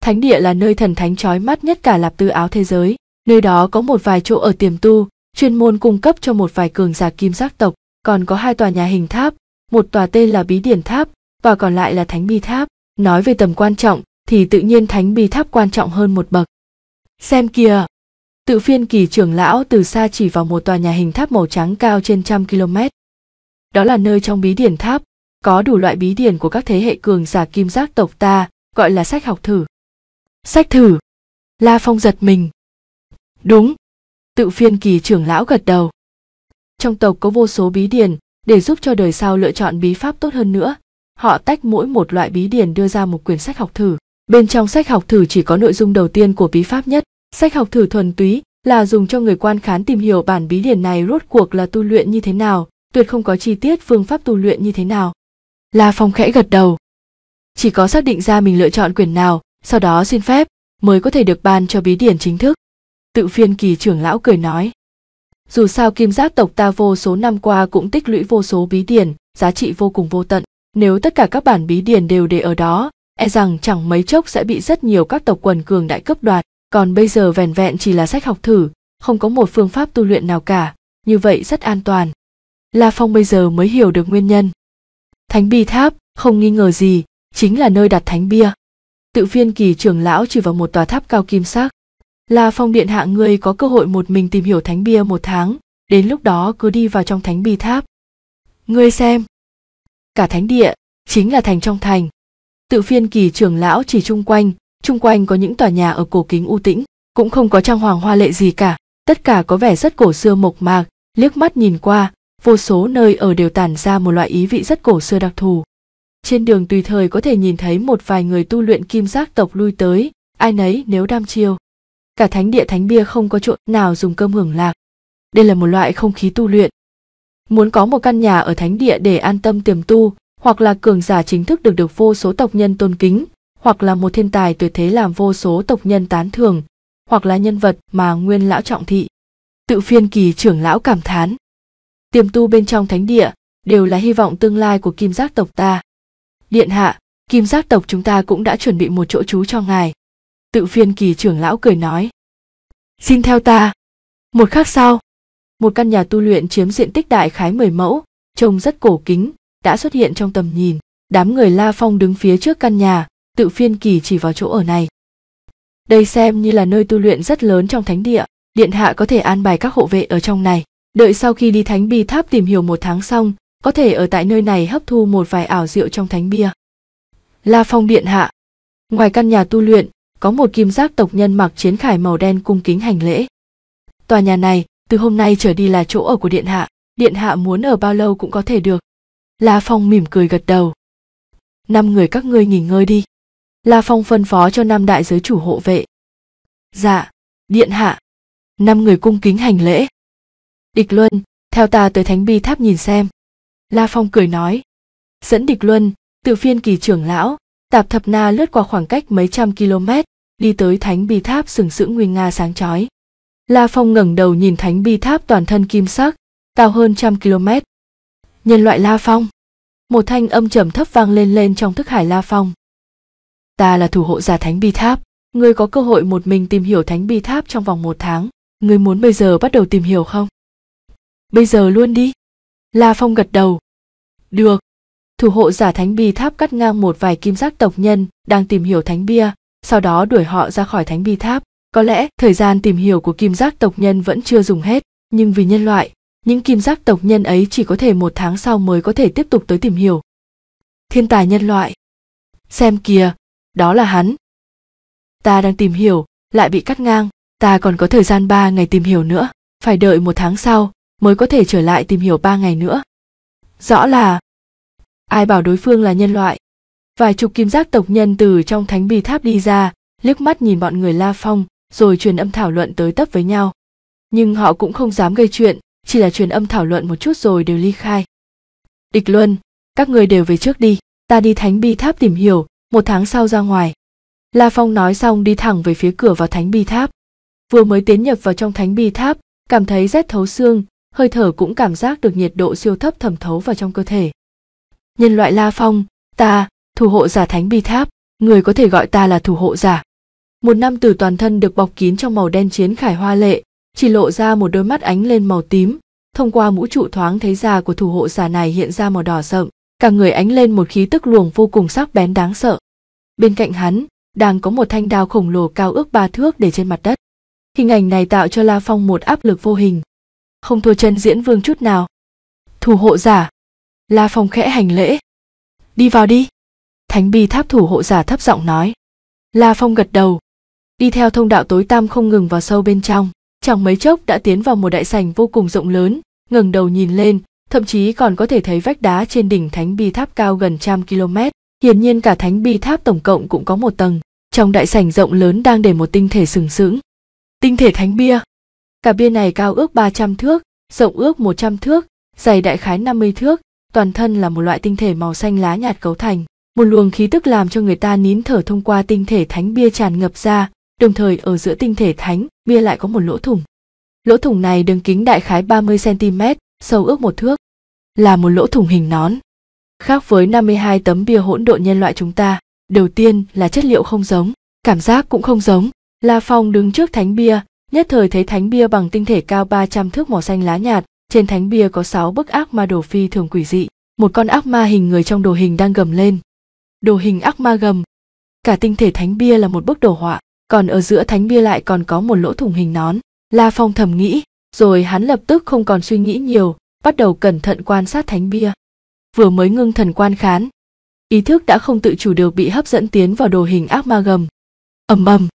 thánh địa là nơi thần thánh trói mắt nhất cả lạp tư áo thế giới Nơi đó có một vài chỗ ở tiềm tu, chuyên môn cung cấp cho một vài cường giả kim giác tộc, còn có hai tòa nhà hình tháp, một tòa tên là Bí Điển Tháp và còn lại là Thánh Bi Tháp. Nói về tầm quan trọng thì tự nhiên Thánh Bi Tháp quan trọng hơn một bậc. Xem kìa! Tự phiên kỳ trưởng lão từ xa chỉ vào một tòa nhà hình tháp màu trắng cao trên trăm km. Đó là nơi trong bí điển tháp, có đủ loại bí điển của các thế hệ cường giả kim giác tộc ta, gọi là sách học thử. Sách thử! La Phong giật mình, Đúng. Tự phiên kỳ trưởng lão gật đầu. Trong tộc có vô số bí điển để giúp cho đời sau lựa chọn bí pháp tốt hơn nữa. Họ tách mỗi một loại bí điển đưa ra một quyển sách học thử. Bên trong sách học thử chỉ có nội dung đầu tiên của bí pháp nhất. Sách học thử thuần túy là dùng cho người quan khán tìm hiểu bản bí điển này rốt cuộc là tu luyện như thế nào, tuyệt không có chi tiết phương pháp tu luyện như thế nào. La Phong khẽ gật đầu. Chỉ có xác định ra mình lựa chọn quyển nào, sau đó xin phép mới có thể được ban cho bí điển chính thức tự phiên kỳ trưởng lão cười nói dù sao kim giác tộc ta vô số năm qua cũng tích lũy vô số bí điển giá trị vô cùng vô tận nếu tất cả các bản bí điển đều để ở đó e rằng chẳng mấy chốc sẽ bị rất nhiều các tộc quần cường đại cấp đoạt còn bây giờ vẻn vẹn chỉ là sách học thử không có một phương pháp tu luyện nào cả như vậy rất an toàn la phong bây giờ mới hiểu được nguyên nhân thánh bi tháp không nghi ngờ gì chính là nơi đặt thánh bia tự phiên kỳ trưởng lão chỉ vào một tòa tháp cao kim sắc là phong điện hạ người có cơ hội một mình tìm hiểu thánh bia một tháng đến lúc đó cứ đi vào trong thánh bia tháp ngươi xem cả thánh địa chính là thành trong thành tự phiên kỳ trưởng lão chỉ chung quanh chung quanh có những tòa nhà ở cổ kính u tĩnh cũng không có trang hoàng hoa lệ gì cả tất cả có vẻ rất cổ xưa mộc mạc liếc mắt nhìn qua vô số nơi ở đều tản ra một loại ý vị rất cổ xưa đặc thù trên đường tùy thời có thể nhìn thấy một vài người tu luyện kim giác tộc lui tới ai nấy nếu đam chiêu cả thánh địa thánh bia không có chỗ nào dùng cơm hưởng lạc đây là một loại không khí tu luyện muốn có một căn nhà ở thánh địa để an tâm tiềm tu hoặc là cường giả chính thức được được vô số tộc nhân tôn kính hoặc là một thiên tài tuyệt thế làm vô số tộc nhân tán thưởng, hoặc là nhân vật mà nguyên lão trọng thị tự phiên kỳ trưởng lão cảm thán tiềm tu bên trong thánh địa đều là hy vọng tương lai của kim giác tộc ta điện hạ kim giác tộc chúng ta cũng đã chuẩn bị một chỗ trú cho ngài tự phiên kỳ trưởng lão cười nói xin theo ta một khắc sau một căn nhà tu luyện chiếm diện tích đại khái mười mẫu trông rất cổ kính đã xuất hiện trong tầm nhìn đám người la phong đứng phía trước căn nhà tự phiên kỳ chỉ vào chỗ ở này đây xem như là nơi tu luyện rất lớn trong thánh địa điện hạ có thể an bài các hộ vệ ở trong này đợi sau khi đi thánh bi tháp tìm hiểu một tháng xong có thể ở tại nơi này hấp thu một vài ảo rượu trong thánh bia la phong điện hạ ngoài căn nhà tu luyện có một kim giác tộc nhân mặc chiến khải màu đen cung kính hành lễ. Tòa nhà này, từ hôm nay trở đi là chỗ ở của Điện Hạ, Điện Hạ muốn ở bao lâu cũng có thể được. La Phong mỉm cười gật đầu. Năm người các ngươi nghỉ ngơi đi. La Phong phân phó cho năm đại giới chủ hộ vệ. Dạ, Điện Hạ. Năm người cung kính hành lễ. Địch Luân, theo ta tới Thánh Bi Tháp nhìn xem. La Phong cười nói. Dẫn Địch Luân, tự phiên kỳ trưởng lão, Tạp Thập Na lướt qua khoảng cách mấy trăm km, đi tới thánh bi tháp sừng sững nguy nga sáng chói la phong ngẩng đầu nhìn thánh bi tháp toàn thân kim sắc cao hơn trăm km nhân loại la phong một thanh âm trầm thấp vang lên lên trong thức hải la phong ta là thủ hộ giả thánh bi tháp ngươi có cơ hội một mình tìm hiểu thánh bi tháp trong vòng một tháng ngươi muốn bây giờ bắt đầu tìm hiểu không bây giờ luôn đi la phong gật đầu được thủ hộ giả thánh bi tháp cắt ngang một vài kim giác tộc nhân đang tìm hiểu thánh bia sau đó đuổi họ ra khỏi thánh bi tháp có lẽ thời gian tìm hiểu của kim giác tộc nhân vẫn chưa dùng hết nhưng vì nhân loại những kim giác tộc nhân ấy chỉ có thể một tháng sau mới có thể tiếp tục tới tìm hiểu thiên tài nhân loại xem kìa đó là hắn ta đang tìm hiểu lại bị cắt ngang ta còn có thời gian ba ngày tìm hiểu nữa phải đợi một tháng sau mới có thể trở lại tìm hiểu ba ngày nữa rõ là ai bảo đối phương là nhân loại vài chục kim giác tộc nhân từ trong thánh bi tháp đi ra liếc mắt nhìn bọn người la phong rồi truyền âm thảo luận tới tấp với nhau nhưng họ cũng không dám gây chuyện chỉ là truyền âm thảo luận một chút rồi đều ly khai địch luân các người đều về trước đi ta đi thánh bi tháp tìm hiểu một tháng sau ra ngoài la phong nói xong đi thẳng về phía cửa vào thánh bi tháp vừa mới tiến nhập vào trong thánh bi tháp cảm thấy rét thấu xương hơi thở cũng cảm giác được nhiệt độ siêu thấp thẩm thấu vào trong cơ thể nhân loại la phong ta thủ hộ giả thánh bi tháp người có thể gọi ta là thủ hộ giả một nam tử toàn thân được bọc kín trong màu đen chiến khải hoa lệ chỉ lộ ra một đôi mắt ánh lên màu tím thông qua mũ trụ thoáng thấy da của thủ hộ giả này hiện ra màu đỏ sậm cả người ánh lên một khí tức luồng vô cùng sắc bén đáng sợ bên cạnh hắn đang có một thanh đao khổng lồ cao ước ba thước để trên mặt đất hình ảnh này tạo cho la phong một áp lực vô hình không thua chân diễn vương chút nào thủ hộ giả la phong khẽ hành lễ đi vào đi thánh bi tháp thủ hộ giả thấp giọng nói la phong gật đầu đi theo thông đạo tối tăm không ngừng vào sâu bên trong chẳng mấy chốc đã tiến vào một đại sảnh vô cùng rộng lớn ngẩng đầu nhìn lên thậm chí còn có thể thấy vách đá trên đỉnh thánh bi tháp cao gần trăm km hiển nhiên cả thánh bi tháp tổng cộng cũng có một tầng trong đại sảnh rộng lớn đang để một tinh thể sừng sững tinh thể thánh bia cả bia này cao ước 300 thước rộng ước 100 thước dày đại khái 50 thước toàn thân là một loại tinh thể màu xanh lá nhạt cấu thành một luồng khí tức làm cho người ta nín thở thông qua tinh thể thánh bia tràn ngập ra đồng thời ở giữa tinh thể thánh bia lại có một lỗ thủng lỗ thủng này đường kính đại khái 30 cm sâu ước một thước là một lỗ thủng hình nón khác với 52 tấm bia hỗn độn nhân loại chúng ta đầu tiên là chất liệu không giống cảm giác cũng không giống la phong đứng trước thánh bia nhất thời thấy thánh bia bằng tinh thể cao 300 thước màu xanh lá nhạt trên thánh bia có 6 bức ác ma đồ phi thường quỷ dị một con ác ma hình người trong đồ hình đang gầm lên đồ hình ác ma gầm. Cả tinh thể thánh bia là một bức đồ họa, còn ở giữa thánh bia lại còn có một lỗ thủng hình nón. La Phong thầm nghĩ, rồi hắn lập tức không còn suy nghĩ nhiều, bắt đầu cẩn thận quan sát thánh bia. Vừa mới ngưng thần quan khán, ý thức đã không tự chủ được bị hấp dẫn tiến vào đồ hình ác ma gầm. Ầm ầm,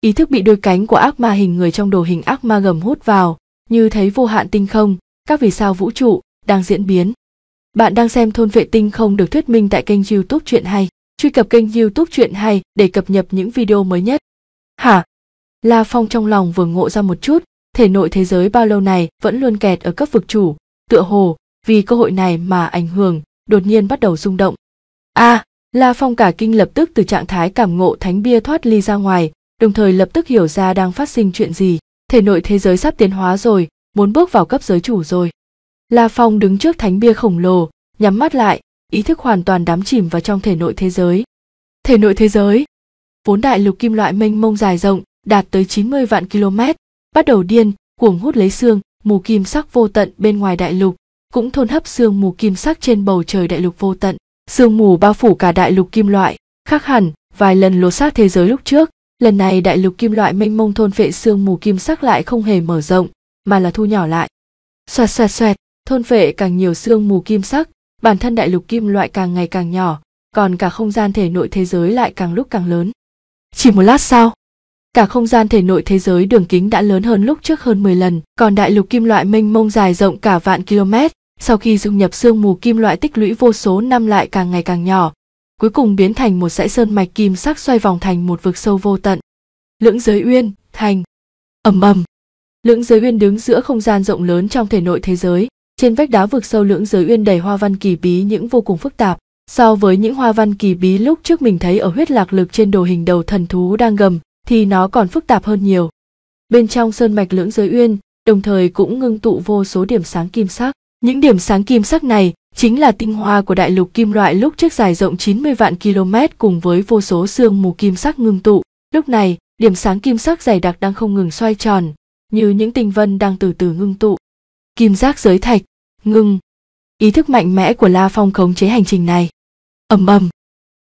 ý thức bị đôi cánh của ác ma hình người trong đồ hình ác ma gầm hút vào, như thấy vô hạn tinh không, các vì sao vũ trụ đang diễn biến. Bạn đang xem thôn vệ tinh không được thuyết minh tại kênh youtube chuyện hay. Truy cập kênh youtube chuyện hay để cập nhật những video mới nhất. Hả? La Phong trong lòng vừa ngộ ra một chút, thể nội thế giới bao lâu này vẫn luôn kẹt ở cấp vực chủ, tựa hồ, vì cơ hội này mà ảnh hưởng, đột nhiên bắt đầu rung động. A, à, La Phong cả kinh lập tức từ trạng thái cảm ngộ thánh bia thoát ly ra ngoài, đồng thời lập tức hiểu ra đang phát sinh chuyện gì, thể nội thế giới sắp tiến hóa rồi, muốn bước vào cấp giới chủ rồi. La Phong đứng trước thánh bia khổng lồ, nhắm mắt lại, ý thức hoàn toàn đắm chìm vào trong thể nội thế giới. Thể nội thế giới, vốn đại lục kim loại mênh mông dài rộng, đạt tới 90 vạn km, bắt đầu điên, cuồng hút lấy xương, mù kim sắc vô tận bên ngoài đại lục, cũng thôn hấp xương mù kim sắc trên bầu trời đại lục vô tận. xương mù bao phủ cả đại lục kim loại, khác hẳn vài lần lột xác thế giới lúc trước, lần này đại lục kim loại mênh mông thôn phệ xương mù kim sắc lại không hề mở rộng, mà là thu nhỏ lại. Xoẹt xoẹt xoẹt, thôn phệ càng nhiều sương mù kim sắc bản thân đại lục kim loại càng ngày càng nhỏ còn cả không gian thể nội thế giới lại càng lúc càng lớn chỉ một lát sau cả không gian thể nội thế giới đường kính đã lớn hơn lúc trước hơn 10 lần còn đại lục kim loại mênh mông dài rộng cả vạn km sau khi dung nhập sương mù kim loại tích lũy vô số năm lại càng ngày càng nhỏ cuối cùng biến thành một dãy sơn mạch kim sắc xoay vòng thành một vực sâu vô tận lưỡng giới uyên thành ầm ầm lưỡng giới uyên đứng giữa không gian rộng lớn trong thể nội thế giới trên vách đá vực sâu lưỡng giới uyên đầy hoa văn kỳ bí những vô cùng phức tạp, so với những hoa văn kỳ bí lúc trước mình thấy ở huyết lạc lực trên đồ hình đầu thần thú đang gầm thì nó còn phức tạp hơn nhiều. Bên trong sơn mạch lưỡng giới uyên, đồng thời cũng ngưng tụ vô số điểm sáng kim sắc. Những điểm sáng kim sắc này chính là tinh hoa của đại lục kim loại lúc trước dài rộng 90 vạn km cùng với vô số xương mù kim sắc ngưng tụ. Lúc này, điểm sáng kim sắc dày đặc đang không ngừng xoay tròn, như những tinh vân đang từ từ ngưng tụ kim giác giới thạch ngưng ý thức mạnh mẽ của la phong khống chế hành trình này ầm ầm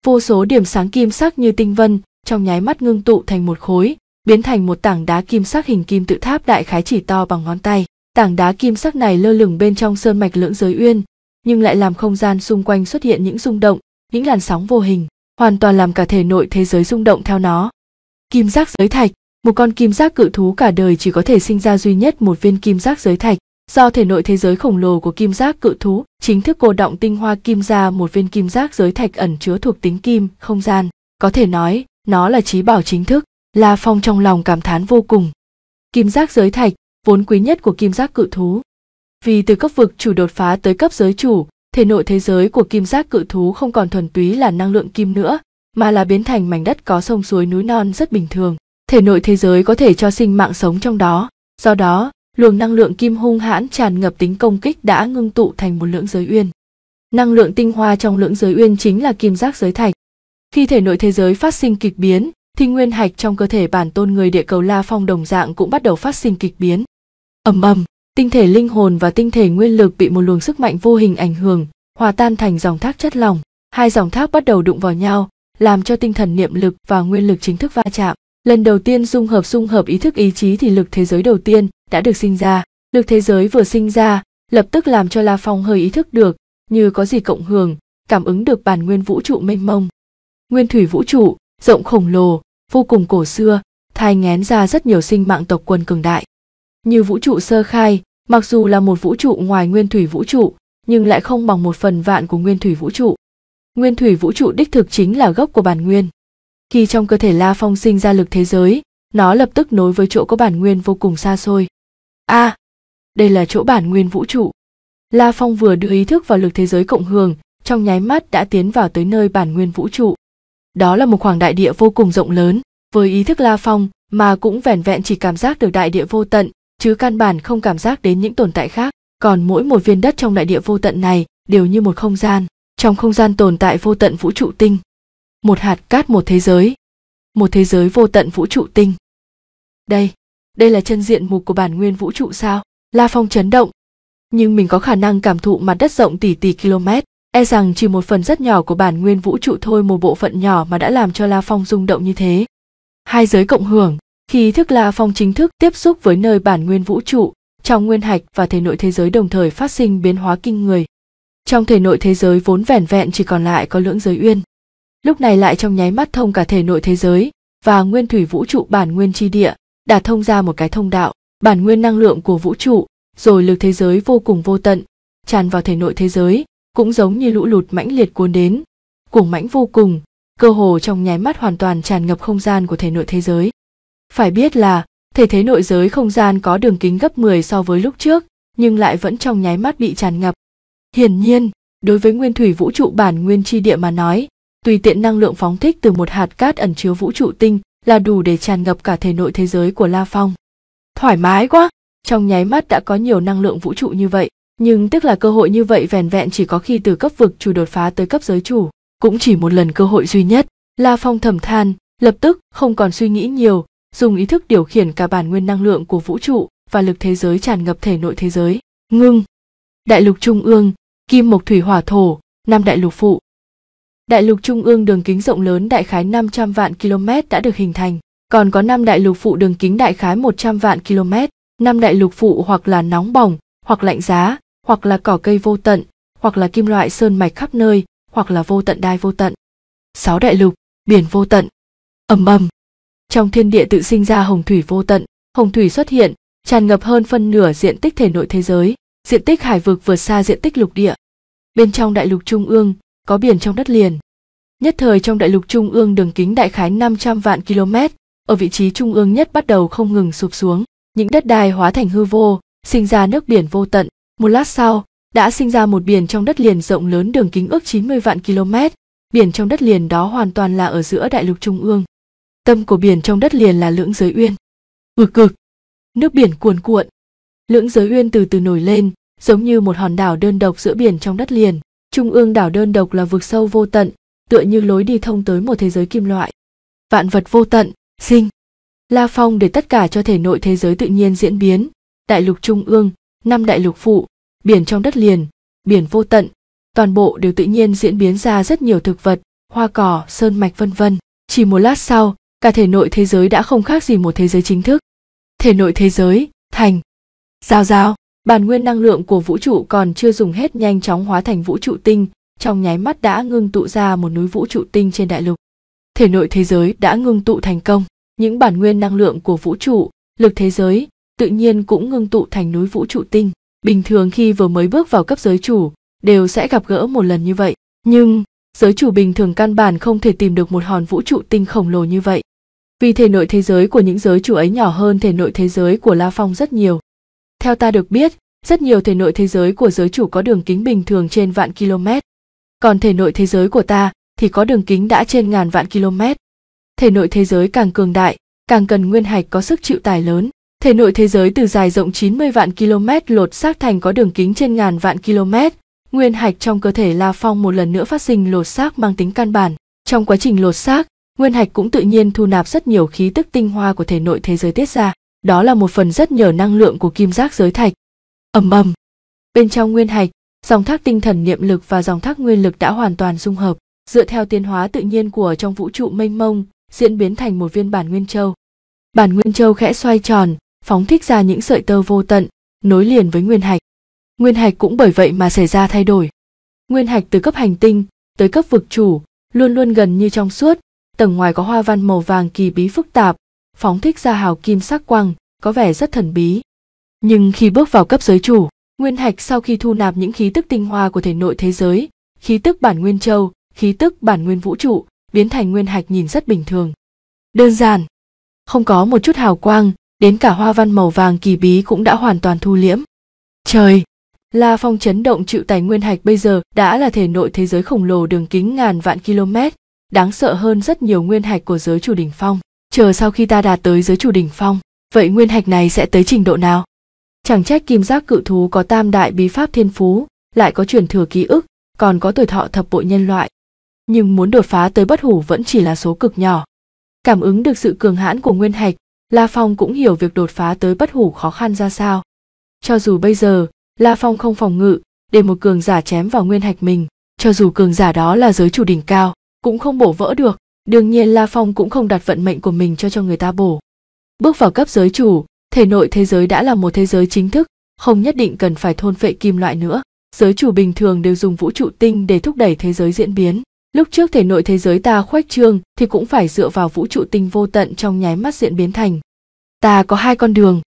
vô số điểm sáng kim sắc như tinh vân trong nháy mắt ngưng tụ thành một khối biến thành một tảng đá kim sắc hình kim tự tháp đại khái chỉ to bằng ngón tay tảng đá kim sắc này lơ lửng bên trong sơn mạch lưỡng giới uyên nhưng lại làm không gian xung quanh xuất hiện những rung động những làn sóng vô hình hoàn toàn làm cả thể nội thế giới rung động theo nó kim giác giới thạch một con kim giác cự thú cả đời chỉ có thể sinh ra duy nhất một viên kim giác giới thạch Do thể nội thế giới khổng lồ của kim giác cự thú, chính thức cô động tinh hoa kim ra một viên kim giác giới thạch ẩn chứa thuộc tính kim, không gian. Có thể nói, nó là trí bảo chính thức, La Phong trong lòng cảm thán vô cùng. Kim giác giới thạch, vốn quý nhất của kim giác cự thú. Vì từ cấp vực chủ đột phá tới cấp giới chủ, thể nội thế giới của kim giác cự thú không còn thuần túy là năng lượng kim nữa, mà là biến thành mảnh đất có sông suối núi non rất bình thường. Thể nội thế giới có thể cho sinh mạng sống trong đó, do đó, luồng năng lượng kim hung hãn tràn ngập tính công kích đã ngưng tụ thành một lưỡng giới uyên. Năng lượng tinh hoa trong lưỡng giới uyên chính là kim giác giới thạch. Khi thể nội thế giới phát sinh kịch biến, thì nguyên hạch trong cơ thể bản tôn người địa cầu La Phong đồng dạng cũng bắt đầu phát sinh kịch biến. Ầm ầm, tinh thể linh hồn và tinh thể nguyên lực bị một luồng sức mạnh vô hình ảnh hưởng, hòa tan thành dòng thác chất lỏng, hai dòng thác bắt đầu đụng vào nhau, làm cho tinh thần niệm lực và nguyên lực chính thức va chạm. Lần đầu tiên dung hợp dung hợp ý thức ý chí thì lực thế giới đầu tiên, đã được sinh ra lực thế giới vừa sinh ra lập tức làm cho la phong hơi ý thức được như có gì cộng hưởng cảm ứng được bản nguyên vũ trụ mênh mông nguyên thủy vũ trụ rộng khổng lồ vô cùng cổ xưa thai ngén ra rất nhiều sinh mạng tộc quần cường đại như vũ trụ sơ khai mặc dù là một vũ trụ ngoài nguyên thủy vũ trụ nhưng lại không bằng một phần vạn của nguyên thủy vũ trụ nguyên thủy vũ trụ đích thực chính là gốc của bản nguyên khi trong cơ thể la phong sinh ra lực thế giới nó lập tức nối với chỗ có bản nguyên vô cùng xa xôi a à, đây là chỗ bản nguyên vũ trụ la phong vừa đưa ý thức vào lực thế giới cộng hưởng trong nháy mắt đã tiến vào tới nơi bản nguyên vũ trụ đó là một khoảng đại địa vô cùng rộng lớn với ý thức la phong mà cũng vẻn vẹn chỉ cảm giác được đại địa vô tận chứ căn bản không cảm giác đến những tồn tại khác còn mỗi một viên đất trong đại địa vô tận này đều như một không gian trong không gian tồn tại vô tận vũ trụ tinh một hạt cát một thế giới một thế giới vô tận vũ trụ tinh đây đây là chân diện mục của bản nguyên vũ trụ sao la phong chấn động nhưng mình có khả năng cảm thụ mặt đất rộng tỷ tỷ km e rằng chỉ một phần rất nhỏ của bản nguyên vũ trụ thôi một bộ phận nhỏ mà đã làm cho la phong rung động như thế hai giới cộng hưởng khi thức la phong chính thức tiếp xúc với nơi bản nguyên vũ trụ trong nguyên hạch và thể nội thế giới đồng thời phát sinh biến hóa kinh người trong thể nội thế giới vốn vẻn vẹn chỉ còn lại có lưỡng giới uyên lúc này lại trong nháy mắt thông cả thể nội thế giới và nguyên thủy vũ trụ bản nguyên tri địa đã thông ra một cái thông đạo bản nguyên năng lượng của vũ trụ rồi lực thế giới vô cùng vô tận tràn vào thể nội thế giới cũng giống như lũ lụt mãnh liệt cuốn đến cuồng mãnh vô cùng cơ hồ trong nháy mắt hoàn toàn tràn ngập không gian của thể nội thế giới phải biết là thể thế nội giới không gian có đường kính gấp 10 so với lúc trước nhưng lại vẫn trong nháy mắt bị tràn ngập hiển nhiên đối với nguyên thủy vũ trụ bản nguyên tri địa mà nói tùy tiện năng lượng phóng thích từ một hạt cát ẩn chứa vũ trụ tinh là đủ để tràn ngập cả thể nội thế giới của La Phong. Thoải mái quá, trong nháy mắt đã có nhiều năng lượng vũ trụ như vậy, nhưng tức là cơ hội như vậy vẻn vẹn chỉ có khi từ cấp vực chủ đột phá tới cấp giới chủ, cũng chỉ một lần cơ hội duy nhất. La Phong thầm than, lập tức không còn suy nghĩ nhiều, dùng ý thức điều khiển cả bản nguyên năng lượng của vũ trụ và lực thế giới tràn ngập thể nội thế giới. Ngưng. Đại lục trung ương, kim mộc thủy hỏa thổ, năm đại lục phụ, Đại lục trung ương đường kính rộng lớn đại khái 500 vạn km đã được hình thành, còn có năm đại lục phụ đường kính đại khái 100 vạn km, năm đại lục phụ hoặc là nóng bỏng, hoặc lạnh giá, hoặc là cỏ cây vô tận, hoặc là kim loại sơn mạch khắp nơi, hoặc là vô tận đai vô tận. Sáu đại lục, biển vô tận. Ầm ầm. Trong thiên địa tự sinh ra hồng thủy vô tận, hồng thủy xuất hiện, tràn ngập hơn phân nửa diện tích thể nội thế giới, diện tích hải vực vượt xa diện tích lục địa. Bên trong đại lục trung ương, có biển trong đất liền. Nhất thời trong đại lục trung ương đường kính đại khái 500 vạn km, ở vị trí trung ương nhất bắt đầu không ngừng sụp xuống, những đất đai hóa thành hư vô, sinh ra nước biển vô tận. Một lát sau, đã sinh ra một biển trong đất liền rộng lớn đường kính ước 90 vạn km, biển trong đất liền đó hoàn toàn là ở giữa đại lục trung ương. Tâm của biển trong đất liền là lưỡng giới uyên. Ực ừ cực, nước biển cuồn cuộn. Lưỡng giới uyên từ từ nổi lên, giống như một hòn đảo đơn độc giữa biển trong đất liền trung ương đảo đơn độc là vực sâu vô tận tựa như lối đi thông tới một thế giới kim loại vạn vật vô tận sinh la phong để tất cả cho thể nội thế giới tự nhiên diễn biến đại lục trung ương năm đại lục phụ biển trong đất liền biển vô tận toàn bộ đều tự nhiên diễn biến ra rất nhiều thực vật hoa cỏ sơn mạch vân vân chỉ một lát sau cả thể nội thế giới đã không khác gì một thế giới chính thức thể nội thế giới thành giao giao bản nguyên năng lượng của vũ trụ còn chưa dùng hết nhanh chóng hóa thành vũ trụ tinh trong nháy mắt đã ngưng tụ ra một núi vũ trụ tinh trên đại lục thể nội thế giới đã ngưng tụ thành công những bản nguyên năng lượng của vũ trụ lực thế giới tự nhiên cũng ngưng tụ thành núi vũ trụ tinh bình thường khi vừa mới bước vào cấp giới chủ đều sẽ gặp gỡ một lần như vậy nhưng giới chủ bình thường căn bản không thể tìm được một hòn vũ trụ tinh khổng lồ như vậy vì thể nội thế giới của những giới chủ ấy nhỏ hơn thể nội thế giới của la phong rất nhiều theo ta được biết, rất nhiều thể nội thế giới của giới chủ có đường kính bình thường trên vạn km. Còn thể nội thế giới của ta thì có đường kính đã trên ngàn vạn km. Thể nội thế giới càng cường đại, càng cần nguyên hạch có sức chịu tải lớn. Thể nội thế giới từ dài rộng 90 vạn km lột xác thành có đường kính trên ngàn vạn km. Nguyên hạch trong cơ thể La Phong một lần nữa phát sinh lột xác mang tính căn bản. Trong quá trình lột xác, nguyên hạch cũng tự nhiên thu nạp rất nhiều khí tức tinh hoa của thể nội thế giới tiết ra đó là một phần rất nhờ năng lượng của kim giác giới thạch. Ầm ầm. Bên trong nguyên hạch, dòng thác tinh thần niệm lực và dòng thác nguyên lực đã hoàn toàn dung hợp, dựa theo tiến hóa tự nhiên của trong vũ trụ mênh mông, diễn biến thành một viên bản nguyên châu. Bản nguyên châu khẽ xoay tròn, phóng thích ra những sợi tơ vô tận, nối liền với nguyên hạch. Nguyên hạch cũng bởi vậy mà xảy ra thay đổi. Nguyên hạch từ cấp hành tinh tới cấp vực chủ, luôn luôn gần như trong suốt, tầng ngoài có hoa văn màu vàng kỳ bí phức tạp, phóng thích ra hào kim sắc quang, có vẻ rất thần bí. Nhưng khi bước vào cấp giới chủ, Nguyên Hạch sau khi thu nạp những khí tức tinh hoa của thể nội thế giới, khí tức bản nguyên châu, khí tức bản nguyên vũ trụ, biến thành Nguyên Hạch nhìn rất bình thường. Đơn giản, không có một chút hào quang, đến cả hoa văn màu vàng kỳ bí cũng đã hoàn toàn thu liễm. Trời, La Phong chấn động chịu tài nguyên hạch bây giờ đã là thể nội thế giới khổng lồ đường kính ngàn vạn km, đáng sợ hơn rất nhiều nguyên hạch của giới chủ đỉnh phong chờ sau khi ta đạt tới giới chủ đỉnh phong, vậy nguyên hạch này sẽ tới trình độ nào? Chẳng trách kim giác cự thú có tam đại bí pháp thiên phú, lại có truyền thừa ký ức, còn có tuổi thọ thập bội nhân loại. Nhưng muốn đột phá tới bất hủ vẫn chỉ là số cực nhỏ. Cảm ứng được sự cường hãn của nguyên hạch, La Phong cũng hiểu việc đột phá tới bất hủ khó khăn ra sao. Cho dù bây giờ, La Phong không phòng ngự, để một cường giả chém vào nguyên hạch mình, cho dù cường giả đó là giới chủ đỉnh cao, cũng không bổ vỡ được. Đương nhiên La Phong cũng không đặt vận mệnh của mình cho cho người ta bổ. Bước vào cấp giới chủ, thể nội thế giới đã là một thế giới chính thức, không nhất định cần phải thôn phệ kim loại nữa. Giới chủ bình thường đều dùng vũ trụ tinh để thúc đẩy thế giới diễn biến. Lúc trước thể nội thế giới ta khoách trương thì cũng phải dựa vào vũ trụ tinh vô tận trong nháy mắt diễn biến thành. Ta có hai con đường.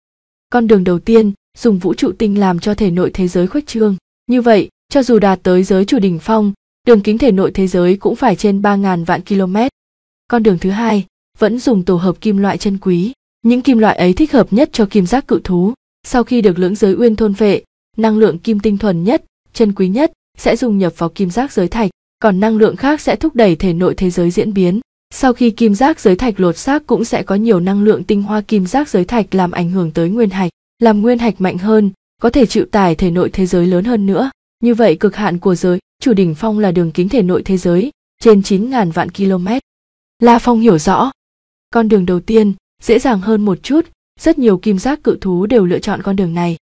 Con đường đầu tiên, dùng vũ trụ tinh làm cho thể nội thế giới khuếch trương. Như vậy, cho dù đạt tới giới chủ đỉnh phong, đường kính thể nội thế giới cũng phải trên 3.000 vạn km, con đường thứ hai, vẫn dùng tổ hợp kim loại chân quý. Những kim loại ấy thích hợp nhất cho kim giác cự thú. Sau khi được lưỡng giới uyên thôn vệ, năng lượng kim tinh thuần nhất, chân quý nhất sẽ dùng nhập vào kim giác giới thạch, còn năng lượng khác sẽ thúc đẩy thể nội thế giới diễn biến. Sau khi kim giác giới thạch lột xác cũng sẽ có nhiều năng lượng tinh hoa kim giác giới thạch làm ảnh hưởng tới nguyên hạch, làm nguyên hạch mạnh hơn, có thể chịu tải thể nội thế giới lớn hơn nữa. Như vậy cực hạn của giới, chủ đỉnh phong là đường kính thể nội thế giới, trên 9.000 vạn km. La Phong hiểu rõ. Con đường đầu tiên, dễ dàng hơn một chút, rất nhiều kim giác cự thú đều lựa chọn con đường này.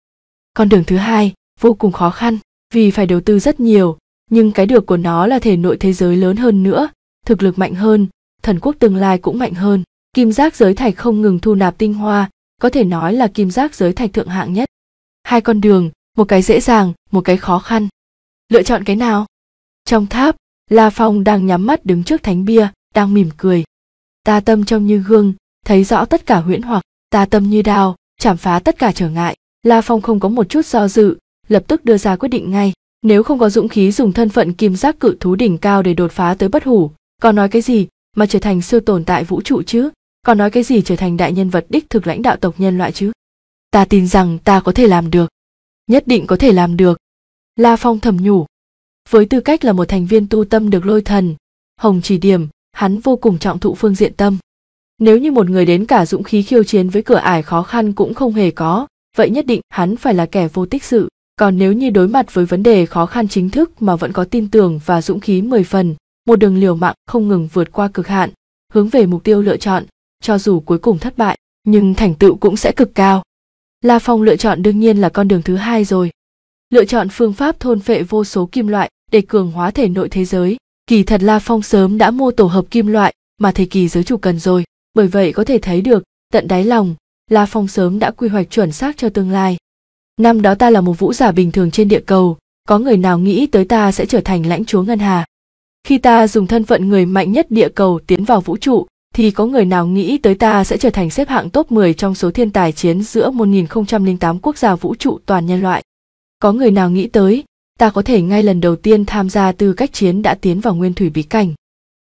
Con đường thứ hai, vô cùng khó khăn, vì phải đầu tư rất nhiều, nhưng cái được của nó là thể nội thế giới lớn hơn nữa, thực lực mạnh hơn, thần quốc tương lai cũng mạnh hơn. Kim giác giới thạch không ngừng thu nạp tinh hoa, có thể nói là kim giác giới thạch thượng hạng nhất. Hai con đường, một cái dễ dàng, một cái khó khăn. Lựa chọn cái nào? Trong tháp, La Phong đang nhắm mắt đứng trước thánh bia, đang mỉm cười ta tâm trong như gương thấy rõ tất cả huyễn hoặc ta tâm như đao chạm phá tất cả trở ngại la phong không có một chút do dự lập tức đưa ra quyết định ngay nếu không có dũng khí dùng thân phận kim giác cự thú đỉnh cao để đột phá tới bất hủ còn nói cái gì mà trở thành siêu tồn tại vũ trụ chứ còn nói cái gì trở thành đại nhân vật đích thực lãnh đạo tộc nhân loại chứ ta tin rằng ta có thể làm được nhất định có thể làm được la phong thầm nhủ với tư cách là một thành viên tu tâm được lôi thần hồng chỉ điểm hắn vô cùng trọng thụ phương diện tâm. Nếu như một người đến cả dũng khí khiêu chiến với cửa ải khó khăn cũng không hề có, vậy nhất định hắn phải là kẻ vô tích sự. Còn nếu như đối mặt với vấn đề khó khăn chính thức mà vẫn có tin tưởng và dũng khí mười phần, một đường liều mạng không ngừng vượt qua cực hạn, hướng về mục tiêu lựa chọn, cho dù cuối cùng thất bại, nhưng thành tựu cũng sẽ cực cao. La Phong lựa chọn đương nhiên là con đường thứ hai rồi. Lựa chọn phương pháp thôn phệ vô số kim loại để cường hóa thể nội thế giới, Kỳ thật La Phong sớm đã mua tổ hợp kim loại mà thời kỳ giới chủ cần rồi, bởi vậy có thể thấy được, tận đáy lòng, La Phong sớm đã quy hoạch chuẩn xác cho tương lai. Năm đó ta là một vũ giả bình thường trên địa cầu, có người nào nghĩ tới ta sẽ trở thành lãnh chúa ngân hà? Khi ta dùng thân phận người mạnh nhất địa cầu tiến vào vũ trụ, thì có người nào nghĩ tới ta sẽ trở thành xếp hạng top 10 trong số thiên tài chiến giữa 1008 quốc gia vũ trụ toàn nhân loại? Có người nào nghĩ tới ta có thể ngay lần đầu tiên tham gia tư cách chiến đã tiến vào nguyên thủy bí cảnh.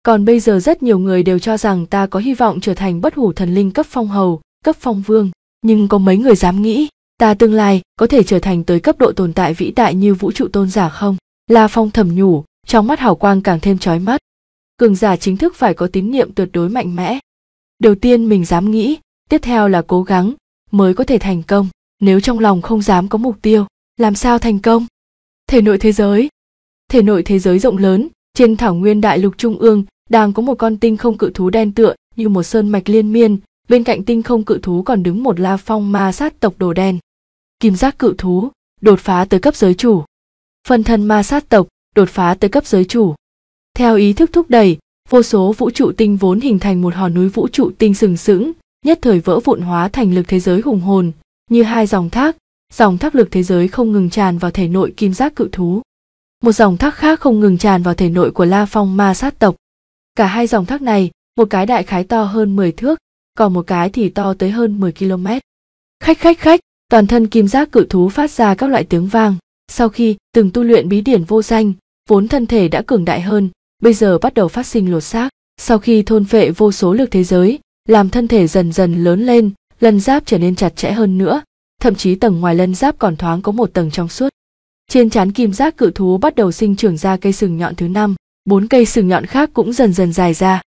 Còn bây giờ rất nhiều người đều cho rằng ta có hy vọng trở thành bất hủ thần linh cấp phong hầu, cấp phong vương, nhưng có mấy người dám nghĩ, ta tương lai có thể trở thành tới cấp độ tồn tại vĩ đại như vũ trụ tôn giả không? La Phong thầm nhủ, trong mắt hào quang càng thêm chói mắt. Cường giả chính thức phải có tín niệm tuyệt đối mạnh mẽ. Đầu tiên mình dám nghĩ, tiếp theo là cố gắng, mới có thể thành công. Nếu trong lòng không dám có mục tiêu, làm sao thành công? thể nội thế giới thể nội thế giới rộng lớn trên thảo nguyên đại lục trung ương đang có một con tinh không cự thú đen tựa như một sơn mạch liên miên bên cạnh tinh không cự thú còn đứng một la phong ma sát tộc đồ đen kim giác cự thú đột phá tới cấp giới chủ phân thân ma sát tộc đột phá tới cấp giới chủ theo ý thức thúc đẩy vô số vũ trụ tinh vốn hình thành một hòn núi vũ trụ tinh sừng sững nhất thời vỡ vụn hóa thành lực thế giới hùng hồn như hai dòng thác dòng thác lực thế giới không ngừng tràn vào thể nội kim giác cự thú một dòng thác khác không ngừng tràn vào thể nội của la phong ma sát tộc cả hai dòng thác này một cái đại khái to hơn 10 thước còn một cái thì to tới hơn 10 km khách khách khách toàn thân kim giác cự thú phát ra các loại tiếng vang sau khi từng tu luyện bí điển vô danh vốn thân thể đã cường đại hơn bây giờ bắt đầu phát sinh lột xác sau khi thôn phệ vô số lực thế giới làm thân thể dần dần lớn lên lần giáp trở nên chặt chẽ hơn nữa thậm chí tầng ngoài lân giáp còn thoáng có một tầng trong suốt. Trên trán kim giác cự thú bắt đầu sinh trưởng ra cây sừng nhọn thứ năm, bốn cây sừng nhọn khác cũng dần dần dài ra.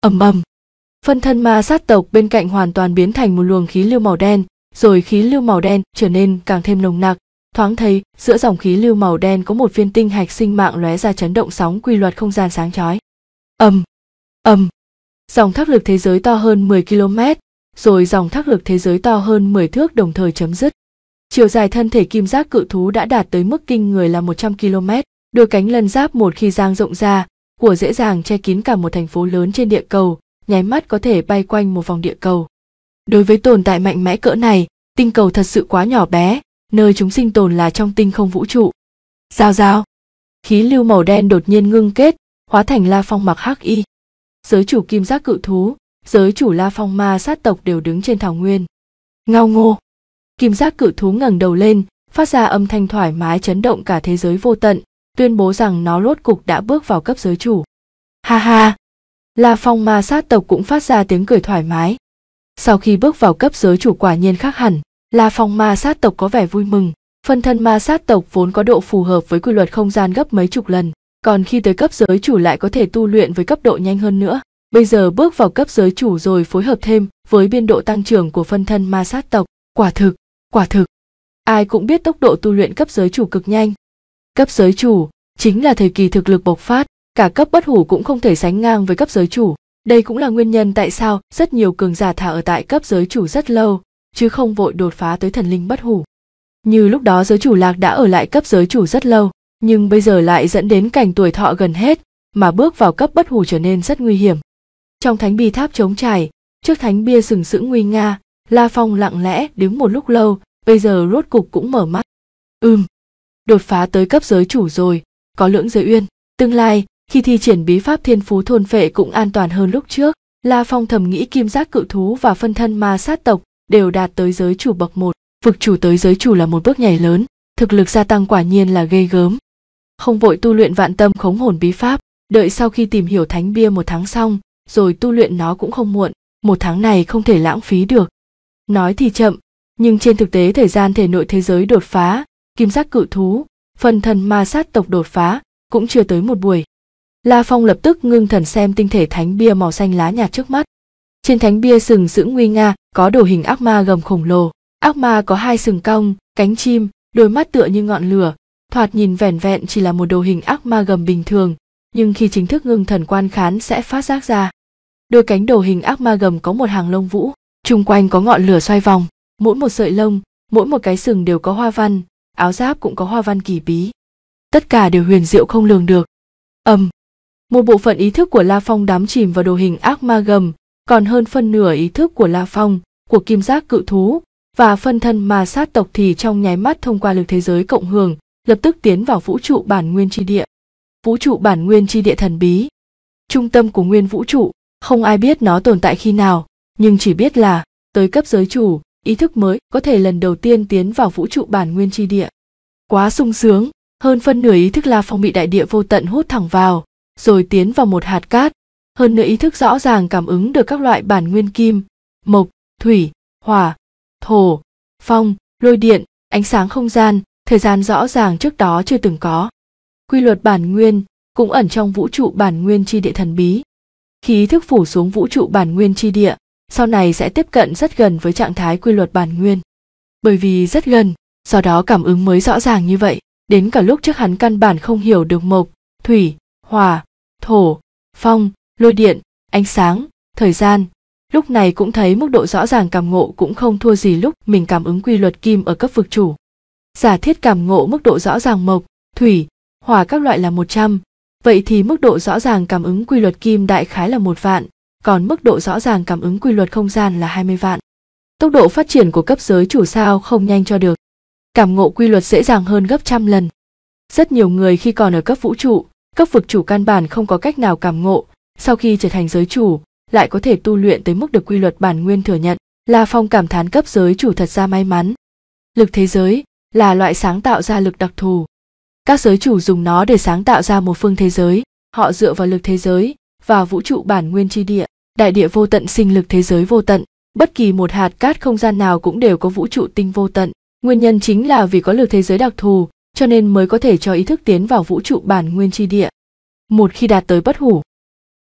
Ầm ầm. Phân thân ma sát tộc bên cạnh hoàn toàn biến thành một luồng khí lưu màu đen, rồi khí lưu màu đen trở nên càng thêm nồng nặc, thoáng thấy giữa dòng khí lưu màu đen có một viên tinh hạch sinh mạng lóe ra chấn động sóng quy luật không gian sáng chói. Ầm. Ầm. Dòng thác lực thế giới to hơn 10 km, rồi dòng thác lực thế giới to hơn 10 thước đồng thời chấm dứt. Chiều dài thân thể kim giác cự thú đã đạt tới mức kinh người là 100 km, đôi cánh lân giáp một khi giang rộng ra, của dễ dàng che kín cả một thành phố lớn trên địa cầu, nháy mắt có thể bay quanh một vòng địa cầu. Đối với tồn tại mạnh mẽ cỡ này, tinh cầu thật sự quá nhỏ bé, nơi chúng sinh tồn là trong tinh không vũ trụ. Giao giao, khí lưu màu đen đột nhiên ngưng kết, hóa thành la phong mặc hắc y. Giới chủ kim giác cự thú, giới chủ la phong ma sát tộc đều đứng trên thảo nguyên ngao ngô kim giác cự thú ngẩng đầu lên phát ra âm thanh thoải mái chấn động cả thế giới vô tận tuyên bố rằng nó rốt cục đã bước vào cấp giới chủ ha ha la phong ma sát tộc cũng phát ra tiếng cười thoải mái sau khi bước vào cấp giới chủ quả nhiên khác hẳn la phong ma sát tộc có vẻ vui mừng phân thân ma sát tộc vốn có độ phù hợp với quy luật không gian gấp mấy chục lần còn khi tới cấp giới chủ lại có thể tu luyện với cấp độ nhanh hơn nữa Bây giờ bước vào cấp giới chủ rồi phối hợp thêm với biên độ tăng trưởng của phân thân ma sát tộc, quả thực, quả thực. Ai cũng biết tốc độ tu luyện cấp giới chủ cực nhanh. Cấp giới chủ chính là thời kỳ thực lực bộc phát, cả cấp bất hủ cũng không thể sánh ngang với cấp giới chủ. Đây cũng là nguyên nhân tại sao rất nhiều cường giả thả ở tại cấp giới chủ rất lâu, chứ không vội đột phá tới thần linh bất hủ. Như lúc đó giới chủ lạc đã ở lại cấp giới chủ rất lâu, nhưng bây giờ lại dẫn đến cảnh tuổi thọ gần hết, mà bước vào cấp bất hủ trở nên rất nguy hiểm trong thánh bi tháp trống trải trước thánh bia sừng sững nguy nga la phong lặng lẽ đứng một lúc lâu bây giờ rốt cục cũng mở mắt ừm đột phá tới cấp giới chủ rồi có lưỡng giới uyên tương lai khi thi triển bí pháp thiên phú thôn phệ cũng an toàn hơn lúc trước la phong thầm nghĩ kim giác cự thú và phân thân ma sát tộc đều đạt tới giới chủ bậc một vực chủ tới giới chủ là một bước nhảy lớn thực lực gia tăng quả nhiên là ghê gớm không vội tu luyện vạn tâm khống hồn bí pháp đợi sau khi tìm hiểu thánh bia một tháng xong rồi tu luyện nó cũng không muộn một tháng này không thể lãng phí được nói thì chậm nhưng trên thực tế thời gian thể nội thế giới đột phá kim giác cự thú phần thần ma sát tộc đột phá cũng chưa tới một buổi la phong lập tức ngưng thần xem tinh thể thánh bia màu xanh lá nhạt trước mắt trên thánh bia sừng sững nguy nga có đồ hình ác ma gầm khổng lồ ác ma có hai sừng cong cánh chim đôi mắt tựa như ngọn lửa thoạt nhìn vẻn vẹn chỉ là một đồ hình ác ma gầm bình thường nhưng khi chính thức ngưng thần quan khán sẽ phát giác ra. Đôi cánh đồ hình ác ma gầm có một hàng lông vũ, chung quanh có ngọn lửa xoay vòng, mỗi một sợi lông, mỗi một cái sừng đều có hoa văn, áo giáp cũng có hoa văn kỳ bí. Tất cả đều huyền diệu không lường được. Ầm. một bộ phận ý thức của La Phong đắm chìm vào đồ hình ác ma gầm, còn hơn phân nửa ý thức của La Phong, của kim giác cự thú và phân thân ma sát tộc thì trong nháy mắt thông qua lực thế giới cộng hưởng, lập tức tiến vào vũ trụ bản nguyên tri địa vũ trụ bản nguyên chi địa thần bí trung tâm của nguyên vũ trụ không ai biết nó tồn tại khi nào nhưng chỉ biết là tới cấp giới chủ ý thức mới có thể lần đầu tiên tiến vào vũ trụ bản nguyên chi địa quá sung sướng hơn phân nửa ý thức la phong bị đại địa vô tận hút thẳng vào rồi tiến vào một hạt cát hơn nữa ý thức rõ ràng cảm ứng được các loại bản nguyên kim mộc thủy hỏa thổ phong lôi điện ánh sáng không gian thời gian rõ ràng trước đó chưa từng có quy luật bản nguyên cũng ẩn trong vũ trụ bản nguyên chi địa thần bí khí thức phủ xuống vũ trụ bản nguyên chi địa sau này sẽ tiếp cận rất gần với trạng thái quy luật bản nguyên bởi vì rất gần do đó cảm ứng mới rõ ràng như vậy đến cả lúc trước hắn căn bản không hiểu được mộc thủy hỏa thổ phong lôi điện ánh sáng thời gian lúc này cũng thấy mức độ rõ ràng cảm ngộ cũng không thua gì lúc mình cảm ứng quy luật kim ở cấp vực chủ giả thiết cảm ngộ mức độ rõ ràng mộc thủy hỏa các loại là 100, vậy thì mức độ rõ ràng cảm ứng quy luật kim đại khái là một vạn, còn mức độ rõ ràng cảm ứng quy luật không gian là 20 vạn. Tốc độ phát triển của cấp giới chủ sao không nhanh cho được. Cảm ngộ quy luật dễ dàng hơn gấp trăm lần. Rất nhiều người khi còn ở cấp vũ trụ, cấp vực chủ căn bản không có cách nào cảm ngộ, sau khi trở thành giới chủ, lại có thể tu luyện tới mức được quy luật bản nguyên thừa nhận. là Phong cảm thán cấp giới chủ thật ra may mắn. Lực thế giới là loại sáng tạo ra lực đặc thù, các giới chủ dùng nó để sáng tạo ra một phương thế giới họ dựa vào lực thế giới và vũ trụ bản nguyên tri địa đại địa vô tận sinh lực thế giới vô tận bất kỳ một hạt cát không gian nào cũng đều có vũ trụ tinh vô tận nguyên nhân chính là vì có lực thế giới đặc thù cho nên mới có thể cho ý thức tiến vào vũ trụ bản nguyên tri địa một khi đạt tới bất hủ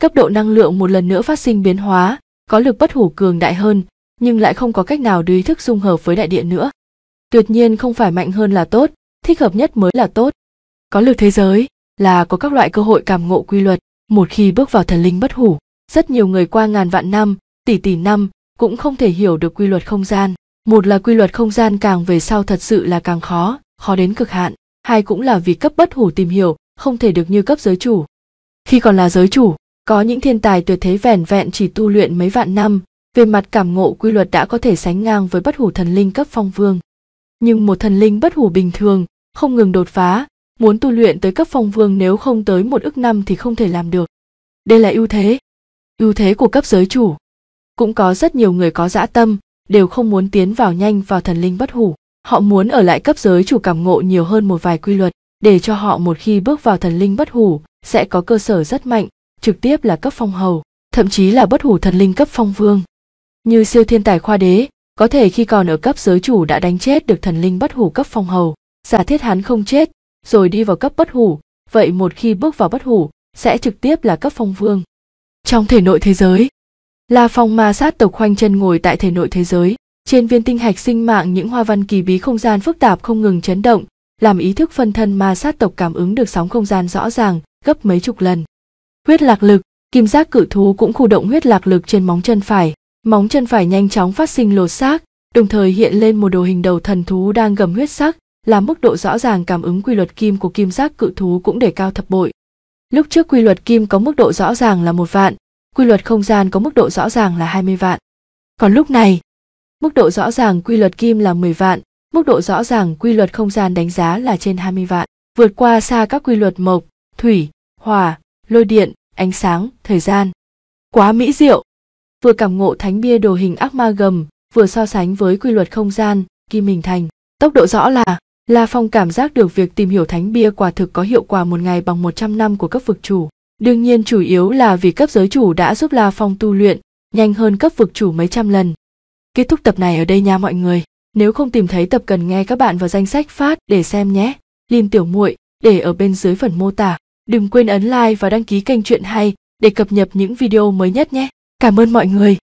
cấp độ năng lượng một lần nữa phát sinh biến hóa có lực bất hủ cường đại hơn nhưng lại không có cách nào đưa ý thức dung hợp với đại địa nữa tuyệt nhiên không phải mạnh hơn là tốt thích hợp nhất mới là tốt có lược thế giới là có các loại cơ hội cảm ngộ quy luật một khi bước vào thần linh bất hủ rất nhiều người qua ngàn vạn năm tỷ tỷ năm cũng không thể hiểu được quy luật không gian một là quy luật không gian càng về sau thật sự là càng khó khó đến cực hạn hai cũng là vì cấp bất hủ tìm hiểu không thể được như cấp giới chủ khi còn là giới chủ có những thiên tài tuyệt thế vẻn vẹn chỉ tu luyện mấy vạn năm về mặt cảm ngộ quy luật đã có thể sánh ngang với bất hủ thần linh cấp phong vương nhưng một thần linh bất hủ bình thường không ngừng đột phá muốn tu luyện tới cấp phong vương nếu không tới một ức năm thì không thể làm được đây là ưu thế ưu thế của cấp giới chủ cũng có rất nhiều người có dã tâm đều không muốn tiến vào nhanh vào thần linh bất hủ họ muốn ở lại cấp giới chủ cảm ngộ nhiều hơn một vài quy luật để cho họ một khi bước vào thần linh bất hủ sẽ có cơ sở rất mạnh trực tiếp là cấp phong hầu thậm chí là bất hủ thần linh cấp phong vương như siêu thiên tài khoa đế có thể khi còn ở cấp giới chủ đã đánh chết được thần linh bất hủ cấp phong hầu giả thiết hắn không chết rồi đi vào cấp bất hủ, vậy một khi bước vào bất hủ, sẽ trực tiếp là cấp phong vương. Trong thể nội thế giới, La Phong ma sát tộc khoanh chân ngồi tại thể nội thế giới, trên viên tinh hạch sinh mạng những hoa văn kỳ bí không gian phức tạp không ngừng chấn động, làm ý thức phân thân ma sát tộc cảm ứng được sóng không gian rõ ràng, gấp mấy chục lần. Huyết lạc lực, kim giác cử thú cũng khu động huyết lạc lực trên móng chân phải, móng chân phải nhanh chóng phát sinh lột xác, đồng thời hiện lên một đồ hình đầu thần thú đang gầm huyết sắc, là mức độ rõ ràng cảm ứng quy luật kim của kim giác cự thú cũng để cao thập bội. Lúc trước quy luật kim có mức độ rõ ràng là một vạn, quy luật không gian có mức độ rõ ràng là 20 vạn. Còn lúc này, mức độ rõ ràng quy luật kim là 10 vạn, mức độ rõ ràng quy luật không gian đánh giá là trên 20 vạn, vượt qua xa các quy luật mộc, thủy, hỏa, lôi điện, ánh sáng, thời gian. Quá mỹ diệu! Vừa cảm ngộ thánh bia đồ hình ác ma gầm, vừa so sánh với quy luật không gian, kim hình thành, tốc độ rõ là La Phong cảm giác được việc tìm hiểu thánh bia quả thực có hiệu quả một ngày bằng 100 năm của cấp vực chủ. Đương nhiên chủ yếu là vì cấp giới chủ đã giúp La Phong tu luyện, nhanh hơn cấp vực chủ mấy trăm lần. Kết thúc tập này ở đây nha mọi người. Nếu không tìm thấy tập cần nghe các bạn vào danh sách phát để xem nhé. Liên tiểu muội để ở bên dưới phần mô tả. Đừng quên ấn like và đăng ký kênh chuyện hay để cập nhật những video mới nhất nhé. Cảm ơn mọi người.